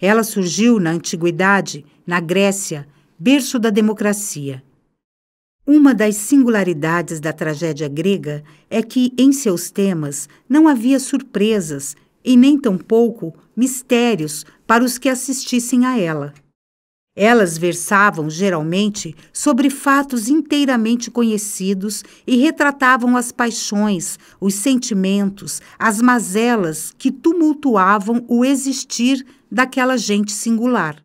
Ela surgiu na antiguidade, na Grécia, berço da democracia. Uma das singularidades da tragédia grega é que, em seus temas, não havia surpresas e nem tampouco mistérios para os que assistissem a ela. Elas versavam geralmente sobre fatos inteiramente conhecidos e retratavam as paixões, os sentimentos, as mazelas que tumultuavam o existir daquela gente singular.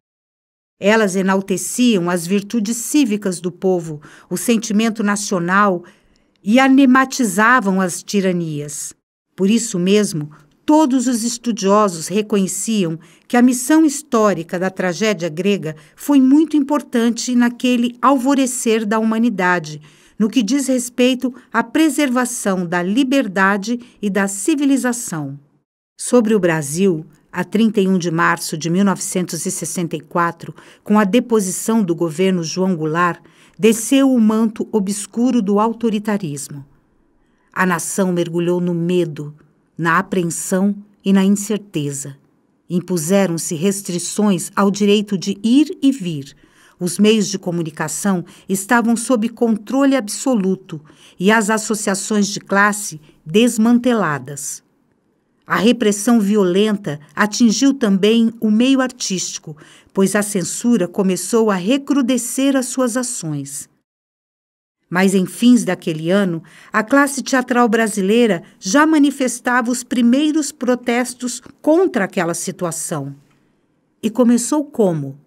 Elas enalteciam as virtudes cívicas do povo, o sentimento nacional e anematizavam as tiranias. Por isso mesmo, Todos os estudiosos reconheciam que a missão histórica da tragédia grega foi muito importante naquele alvorecer da humanidade, no que diz respeito à preservação da liberdade e da civilização. Sobre o Brasil, a 31 de março de 1964, com a deposição do governo João Goulart, desceu o manto obscuro do autoritarismo. A nação mergulhou no medo, na apreensão e na incerteza. Impuseram-se restrições ao direito de ir e vir. Os meios de comunicação estavam sob controle absoluto e as associações de classe desmanteladas. A repressão violenta atingiu também o meio artístico, pois a censura começou a recrudescer as suas ações. Mas em fins daquele ano, a classe teatral brasileira já manifestava os primeiros protestos contra aquela situação. E começou como?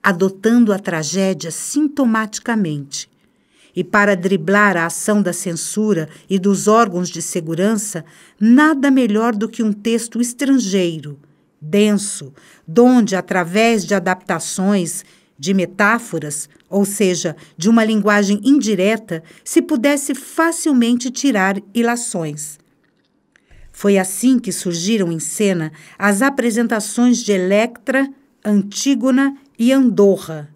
Adotando a tragédia sintomaticamente. E para driblar a ação da censura e dos órgãos de segurança, nada melhor do que um texto estrangeiro denso, donde, através de adaptações, de metáforas, ou seja, de uma linguagem indireta, se pudesse facilmente tirar ilações. Foi assim que surgiram em cena as apresentações de Electra, Antígona e Andorra.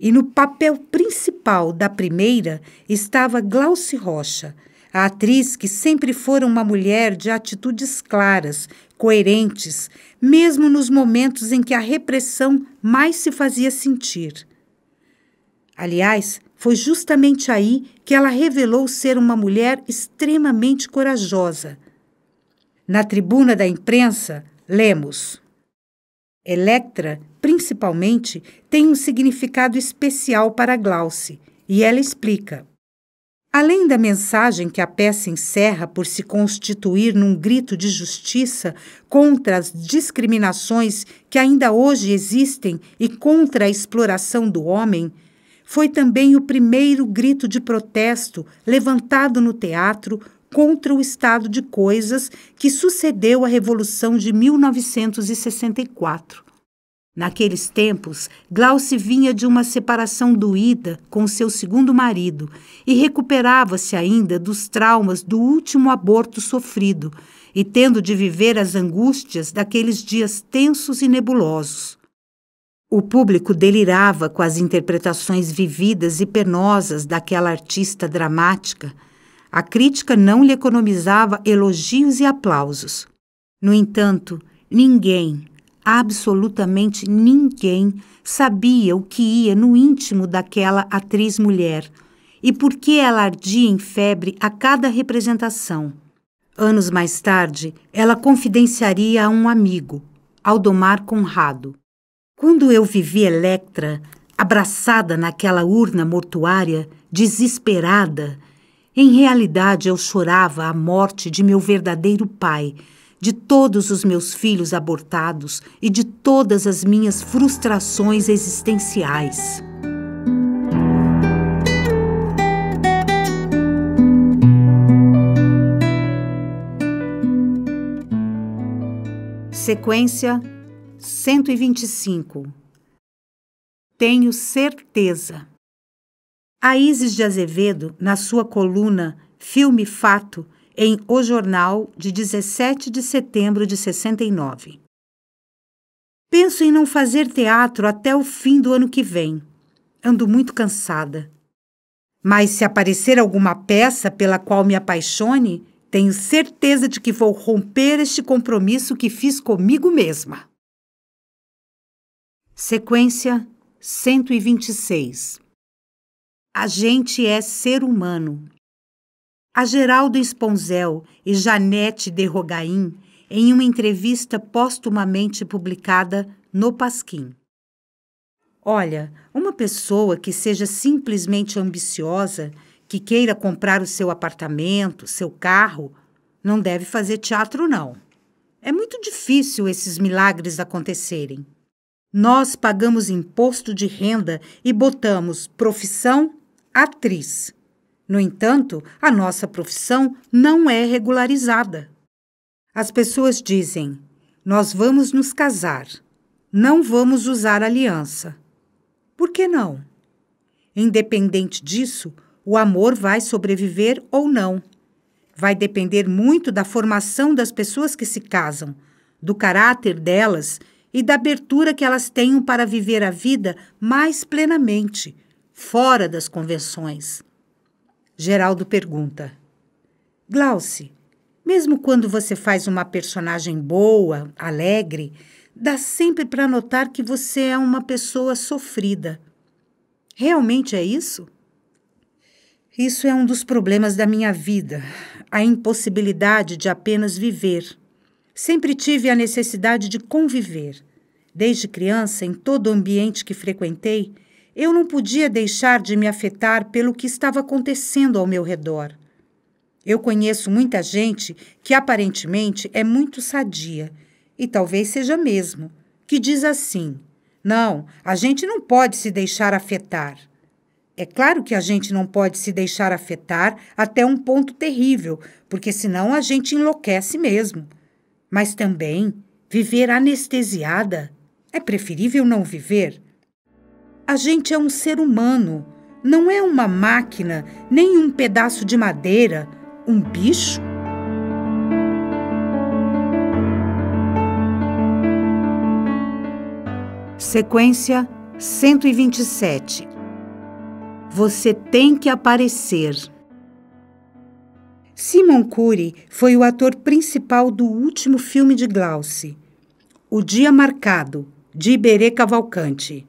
E no papel principal da primeira estava Glauce Rocha, a atriz que sempre fora uma mulher de atitudes claras, coerentes, mesmo nos momentos em que a repressão mais se fazia sentir. Aliás, foi justamente aí que ela revelou ser uma mulher extremamente corajosa. Na tribuna da imprensa, lemos: Electra, principalmente, tem um significado especial para Glauce, e ela explica. Além da mensagem que a peça encerra por se constituir num grito de justiça contra as discriminações que ainda hoje existem e contra a exploração do homem, foi também o primeiro grito de protesto levantado no teatro contra o estado de coisas que sucedeu à Revolução de 1964 Naqueles tempos, Glauce vinha de uma separação doída com seu segundo marido e recuperava-se ainda dos traumas do último aborto sofrido e tendo de viver as angústias daqueles dias tensos e nebulosos. O público delirava com as interpretações vividas e penosas daquela artista dramática. A crítica não lhe economizava elogios e aplausos. No entanto, ninguém, Absolutamente ninguém sabia o que ia no íntimo daquela atriz mulher e por que ela ardia em febre a cada representação. Anos mais tarde, ela confidenciaria a um amigo, Aldomar Conrado. Quando eu vivi Electra, abraçada naquela urna mortuária, desesperada, em realidade eu chorava a morte de meu verdadeiro pai, de todos os meus filhos abortados e de todas as minhas frustrações existenciais. Sequência 125 Tenho certeza. A Isis de Azevedo, na sua coluna Filme Fato, em O Jornal de 17 de setembro de 69. Penso em não fazer teatro até o fim do ano que vem. Ando muito cansada. Mas se aparecer alguma peça pela qual me apaixone, tenho certeza de que vou romper este compromisso que fiz comigo mesma. Sequência 126 A gente é ser humano. A Geraldo Esponzel e Janete de Rogaim em uma entrevista póstumamente publicada no Pasquim. Olha, uma pessoa que seja simplesmente ambiciosa, que queira comprar o seu apartamento, seu carro, não deve fazer teatro, não. É muito difícil esses milagres acontecerem. Nós pagamos imposto de renda e botamos profissão atriz. No entanto, a nossa profissão não é regularizada. As pessoas dizem: nós vamos nos casar, não vamos usar aliança. Por que não? Independente disso, o amor vai sobreviver ou não. Vai depender muito da formação das pessoas que se casam, do caráter delas e da abertura que elas tenham para viver a vida mais plenamente, fora das convenções. Geraldo pergunta: Glauce, mesmo quando você faz uma personagem boa, alegre, dá sempre para notar que você é uma pessoa sofrida. Realmente é isso? Isso é um dos problemas da minha vida, a impossibilidade de apenas viver. Sempre tive a necessidade de conviver. Desde criança, em todo o ambiente que frequentei, eu não podia deixar de me afetar pelo que estava acontecendo ao meu redor. Eu conheço muita gente que aparentemente é muito sadia, e talvez seja mesmo, que diz assim: não, a gente não pode se deixar afetar. É claro que a gente não pode se deixar afetar até um ponto terrível, porque senão a gente enlouquece mesmo. Mas também viver anestesiada é preferível não viver a gente é um ser humano, não é uma máquina, nem um pedaço de madeira, um bicho. Sequência 127. Você tem que aparecer. Simon Cury foi o ator principal do último filme de Glauce, O Dia Marcado, de Iberê Cavalcante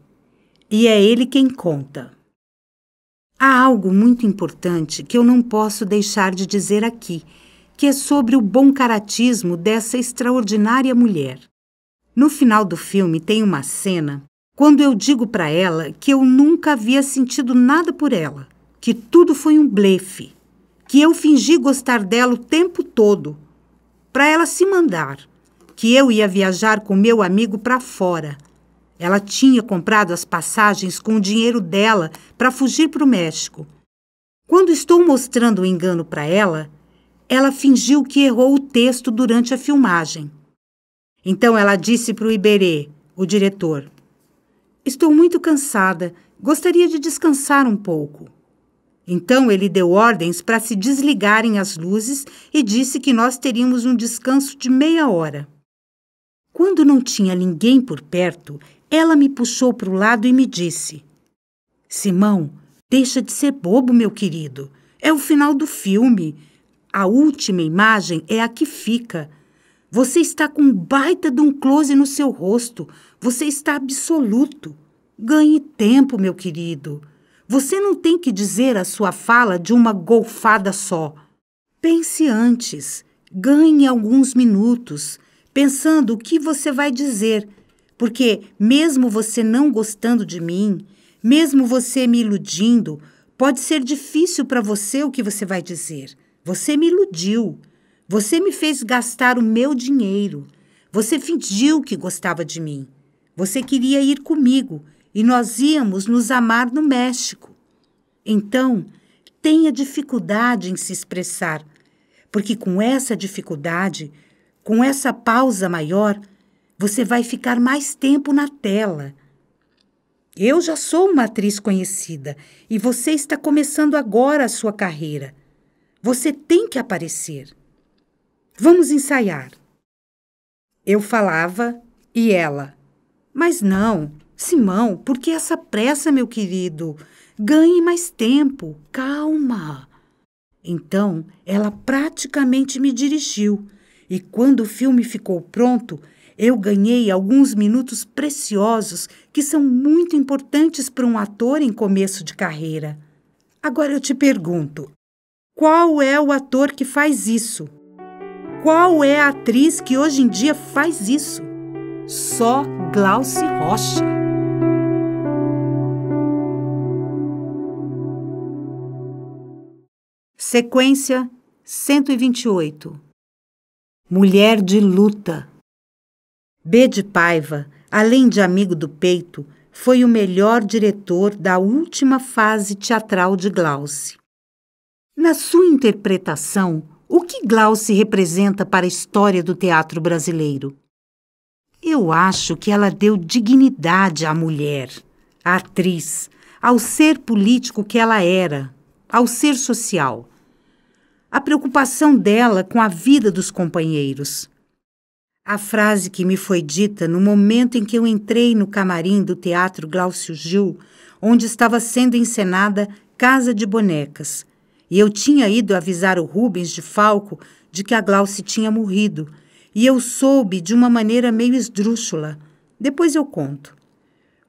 e é ele quem conta. Há algo muito importante que eu não posso deixar de dizer aqui, que é sobre o bom caratismo dessa extraordinária mulher. No final do filme tem uma cena quando eu digo para ela que eu nunca havia sentido nada por ela, que tudo foi um blefe, que eu fingi gostar dela o tempo todo, para ela se mandar, que eu ia viajar com meu amigo para fora ela tinha comprado as passagens com o dinheiro dela para fugir para o México. Quando estou mostrando o engano para ela, ela fingiu que errou o texto durante a filmagem. Então ela disse para o Iberê, o diretor: Estou muito cansada, gostaria de descansar um pouco. Então ele deu ordens para se desligarem as luzes e disse que nós teríamos um descanso de meia hora. Quando não tinha ninguém por perto, ela me puxou para o lado e me disse: Simão, deixa de ser bobo, meu querido. É o final do filme. A última imagem é a que fica. Você está com um baita de um close no seu rosto. Você está absoluto. Ganhe tempo, meu querido. Você não tem que dizer a sua fala de uma golfada só. Pense antes. Ganhe alguns minutos pensando o que você vai dizer, porque mesmo você não gostando de mim, mesmo você me iludindo, pode ser difícil para você o que você vai dizer. Você me iludiu. Você me fez gastar o meu dinheiro. Você fingiu que gostava de mim. Você queria ir comigo e nós íamos nos amar no México. Então, tenha dificuldade em se expressar, porque com essa dificuldade com essa pausa maior, você vai ficar mais tempo na tela. Eu já sou uma atriz conhecida e você está começando agora a sua carreira. Você tem que aparecer. Vamos ensaiar. Eu falava e ela. Mas não, Simão, por que essa pressa, meu querido? Ganhe mais tempo, calma. Então ela praticamente me dirigiu e quando o filme ficou pronto, eu ganhei alguns minutos preciosos que são muito importantes para um ator em começo de carreira. Agora eu te pergunto: qual é o ator que faz isso? Qual é a atriz que hoje em dia faz isso? Só Glauce Rocha. Sequência 128 mulher de luta. B de Paiva, além de amigo do peito, foi o melhor diretor da última fase teatral de Glauce. Na sua interpretação, o que Glauce representa para a história do teatro brasileiro? Eu acho que ela deu dignidade à mulher, à atriz, ao ser político que ela era, ao ser social a preocupação dela com a vida dos companheiros. A frase que me foi dita no momento em que eu entrei no camarim do Teatro Glaucio Gil, onde estava sendo encenada Casa de Bonecas, e eu tinha ido avisar o Rubens de Falco de que a Glaucio tinha morrido, e eu soube de uma maneira meio esdrúxula. Depois eu conto.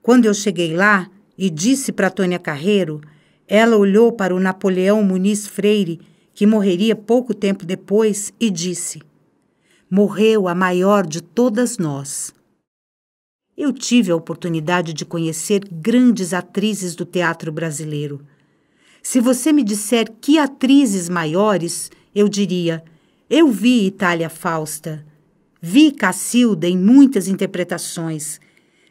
Quando eu cheguei lá e disse para Tônia Carreiro, ela olhou para o Napoleão Muniz Freire que morreria pouco tempo depois, e disse: Morreu a maior de todas nós. Eu tive a oportunidade de conhecer grandes atrizes do teatro brasileiro. Se você me disser que atrizes maiores, eu diria: eu vi Itália Fausta. Vi Cacilda em muitas interpretações.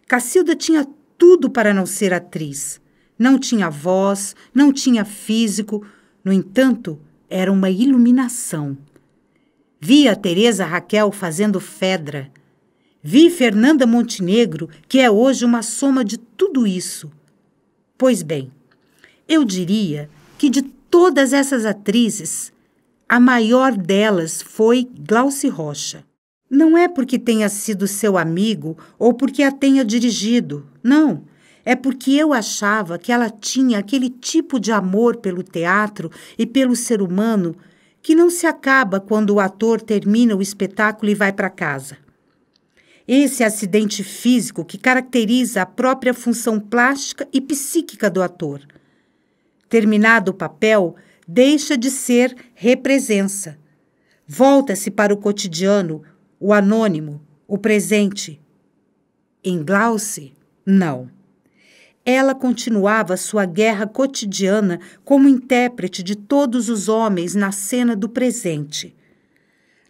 Cacilda tinha tudo para não ser atriz. Não tinha voz, não tinha físico. No entanto, era uma iluminação. Vi a Teresa Raquel fazendo Fedra. Vi Fernanda Montenegro, que é hoje uma soma de tudo isso. Pois bem, eu diria que de todas essas atrizes, a maior delas foi Glauci Rocha. Não é porque tenha sido seu amigo ou porque a tenha dirigido, não é porque eu achava que ela tinha aquele tipo de amor pelo teatro e pelo ser humano que não se acaba quando o ator termina o espetáculo e vai para casa. Esse acidente físico que caracteriza a própria função plástica e psíquica do ator. Terminado o papel, deixa de ser represença. Volta-se para o cotidiano, o anônimo, o presente. Englauce? Não. Ela continuava sua guerra cotidiana como intérprete de todos os homens na cena do presente.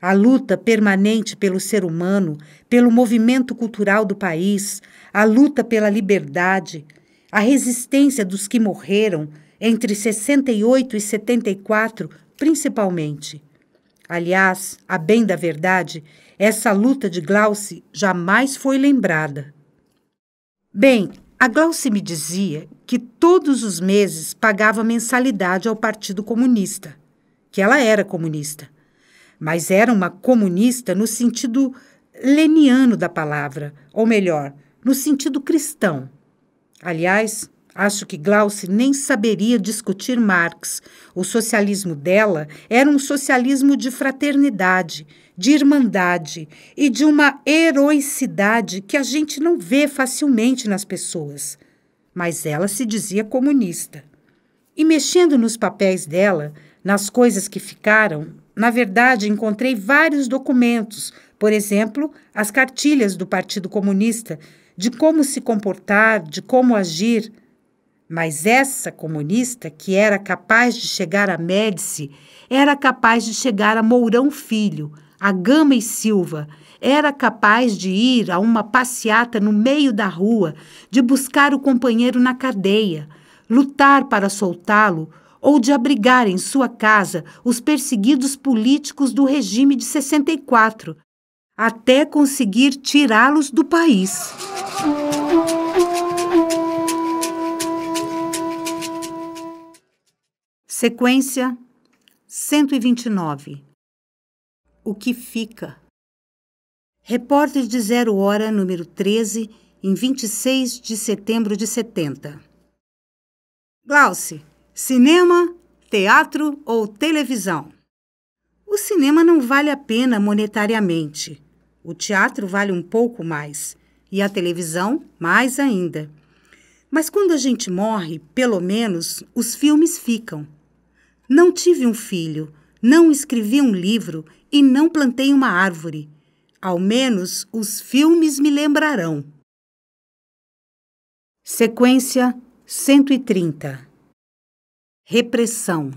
A luta permanente pelo ser humano, pelo movimento cultural do país, a luta pela liberdade, a resistência dos que morreram entre 68 e 74, principalmente. Aliás, a bem da verdade, essa luta de Glauce jamais foi lembrada. Bem, a Glauce me dizia que todos os meses pagava mensalidade ao Partido Comunista, que ela era comunista, mas era uma comunista no sentido leniano da palavra, ou melhor, no sentido cristão. Aliás, acho que Glauce nem saberia discutir Marx. O socialismo dela era um socialismo de fraternidade, de irmandade e de uma heroicidade que a gente não vê facilmente nas pessoas. Mas ela se dizia comunista. E mexendo nos papéis dela, nas coisas que ficaram, na verdade encontrei vários documentos, por exemplo, as cartilhas do Partido Comunista, de como se comportar, de como agir. Mas essa comunista, que era capaz de chegar a Médici, era capaz de chegar a Mourão Filho, a Gama e Silva era capaz de ir a uma passeata no meio da rua, de buscar o companheiro na cadeia, lutar para soltá-lo ou de abrigar em sua casa os perseguidos políticos do regime de 64, até conseguir tirá-los do país. Sequência 129 o que fica. Repórter de Zero Hora, número 13, em 26 de setembro de 70. Glauce, cinema, teatro ou televisão? O cinema não vale a pena monetariamente. O teatro vale um pouco mais e a televisão mais ainda. Mas quando a gente morre, pelo menos os filmes ficam. Não tive um filho, não escrevi um livro e não plantei uma árvore. Ao menos os filmes me lembrarão. Sequência 130 Repressão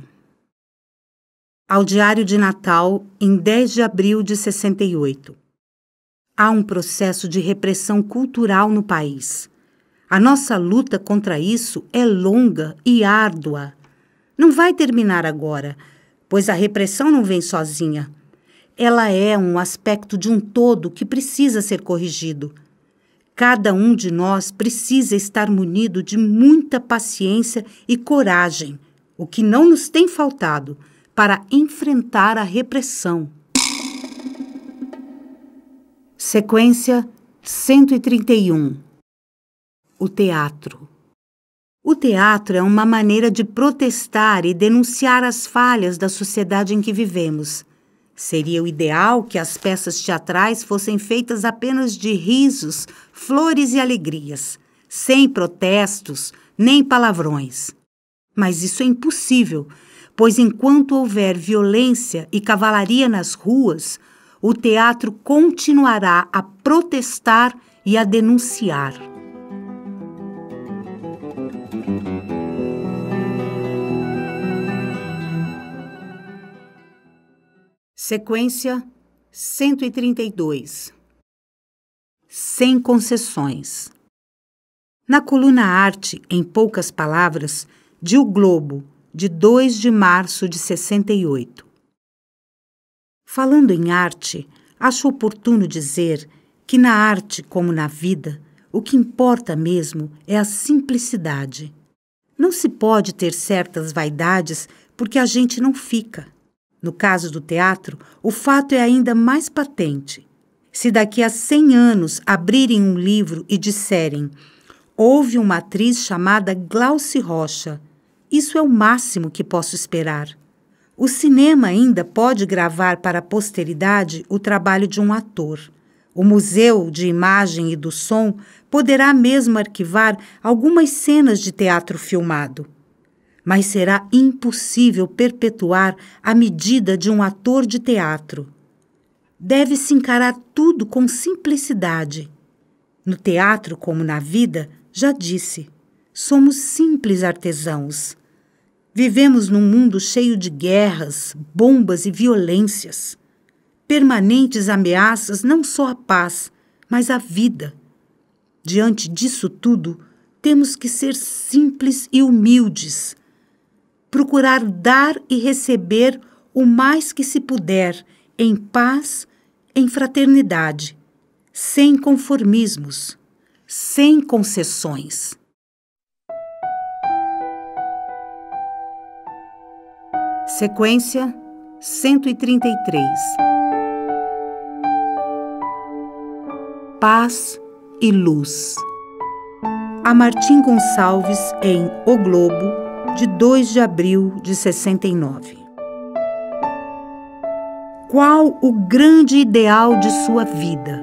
Ao Diário de Natal, em 10 de abril de 68. Há um processo de repressão cultural no país. A nossa luta contra isso é longa e árdua. Não vai terminar agora pois a repressão não vem sozinha. Ela é um aspecto de um todo que precisa ser corrigido. Cada um de nós precisa estar munido de muita paciência e coragem, o que não nos tem faltado, para enfrentar a repressão. Sequência 131 O teatro. O teatro é uma maneira de protestar e denunciar as falhas da sociedade em que vivemos. Seria o ideal que as peças teatrais fossem feitas apenas de risos, flores e alegrias, sem protestos nem palavrões. Mas isso é impossível, pois enquanto houver violência e cavalaria nas ruas, o teatro continuará a protestar e a denunciar. Sequência 132. Sem concessões. Na coluna Arte, em poucas palavras, de O Globo, de 2 de março de 68. Falando em arte, acho oportuno dizer que na arte, como na vida, o que importa mesmo é a simplicidade. Não se pode ter certas vaidades porque a gente não fica. No caso do teatro, o fato é ainda mais patente. Se daqui a 100 anos abrirem um livro e disserem houve uma atriz chamada Glauce Rocha, isso é o máximo que posso esperar. O cinema ainda pode gravar para a posteridade o trabalho de um ator. O Museu de Imagem e do Som poderá mesmo arquivar algumas cenas de teatro filmado mas será impossível perpetuar a medida de um ator de teatro. Deve-se encarar tudo com simplicidade. No teatro, como na vida, já disse, somos simples artesãos. Vivemos num mundo cheio de guerras, bombas e violências. Permanentes ameaças não só à paz, mas à vida. Diante disso tudo, temos que ser simples e humildes procurar dar e receber o mais que se puder, em paz, em fraternidade, sem conformismos, sem concessões. Sequência 133 Paz e Luz A Martim Gonçalves em O Globo de 2 de abril de 69. Qual o grande ideal de sua vida?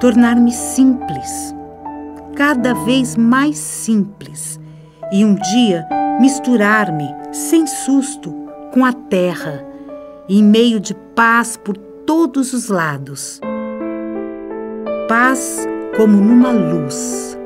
Tornar-me simples, cada vez mais simples, e um dia misturar-me, sem susto, com a terra, em meio de paz por todos os lados. Paz como numa luz.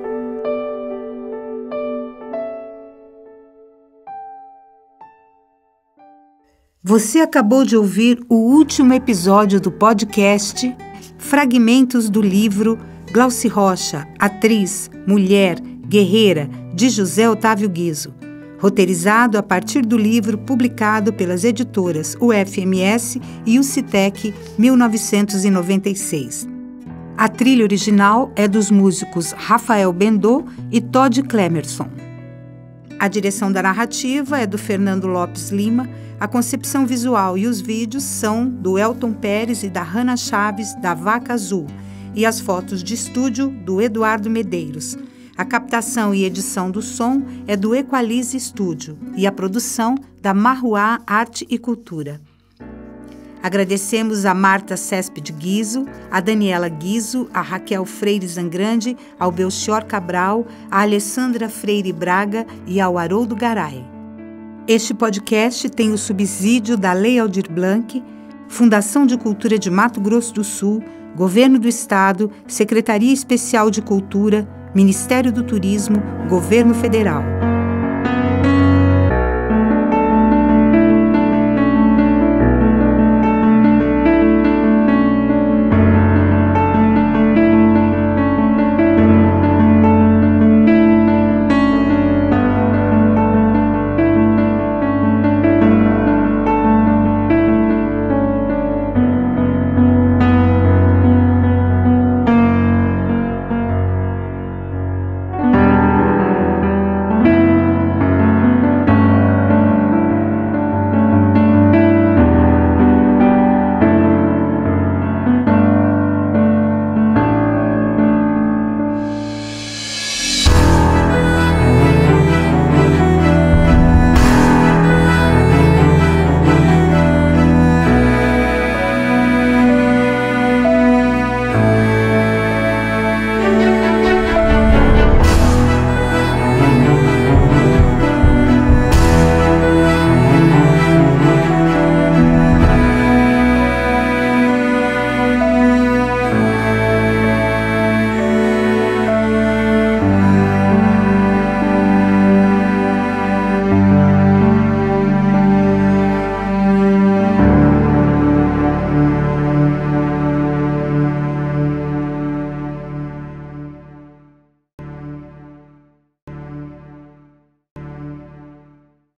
Você acabou de ouvir o último episódio do podcast Fragmentos do livro Glauci Rocha, atriz, mulher, guerreira, de José Otávio Guizo. Roteirizado a partir do livro publicado pelas editoras UFMS e Citec, 1996. A trilha original é dos músicos Rafael Bendô e Todd Clemerson. A direção da narrativa é do Fernando Lopes Lima a concepção visual e os vídeos são do Elton Pérez e da Hanna Chaves, da Vaca Azul, e as fotos de estúdio do Eduardo Medeiros. A captação e edição do som é do Equalize Estúdio e a produção da Marruá Arte e Cultura. Agradecemos a Marta Césped Guizo, a Daniela Guizo, a Raquel Freire Zangrande, ao Belchior Cabral, a Alessandra Freire Braga e ao Haroldo Garay. Este podcast tem o subsídio da Lei Aldir Blanc, Fundação de Cultura de Mato Grosso do Sul, Governo do Estado, Secretaria Especial de Cultura, Ministério do Turismo, Governo Federal.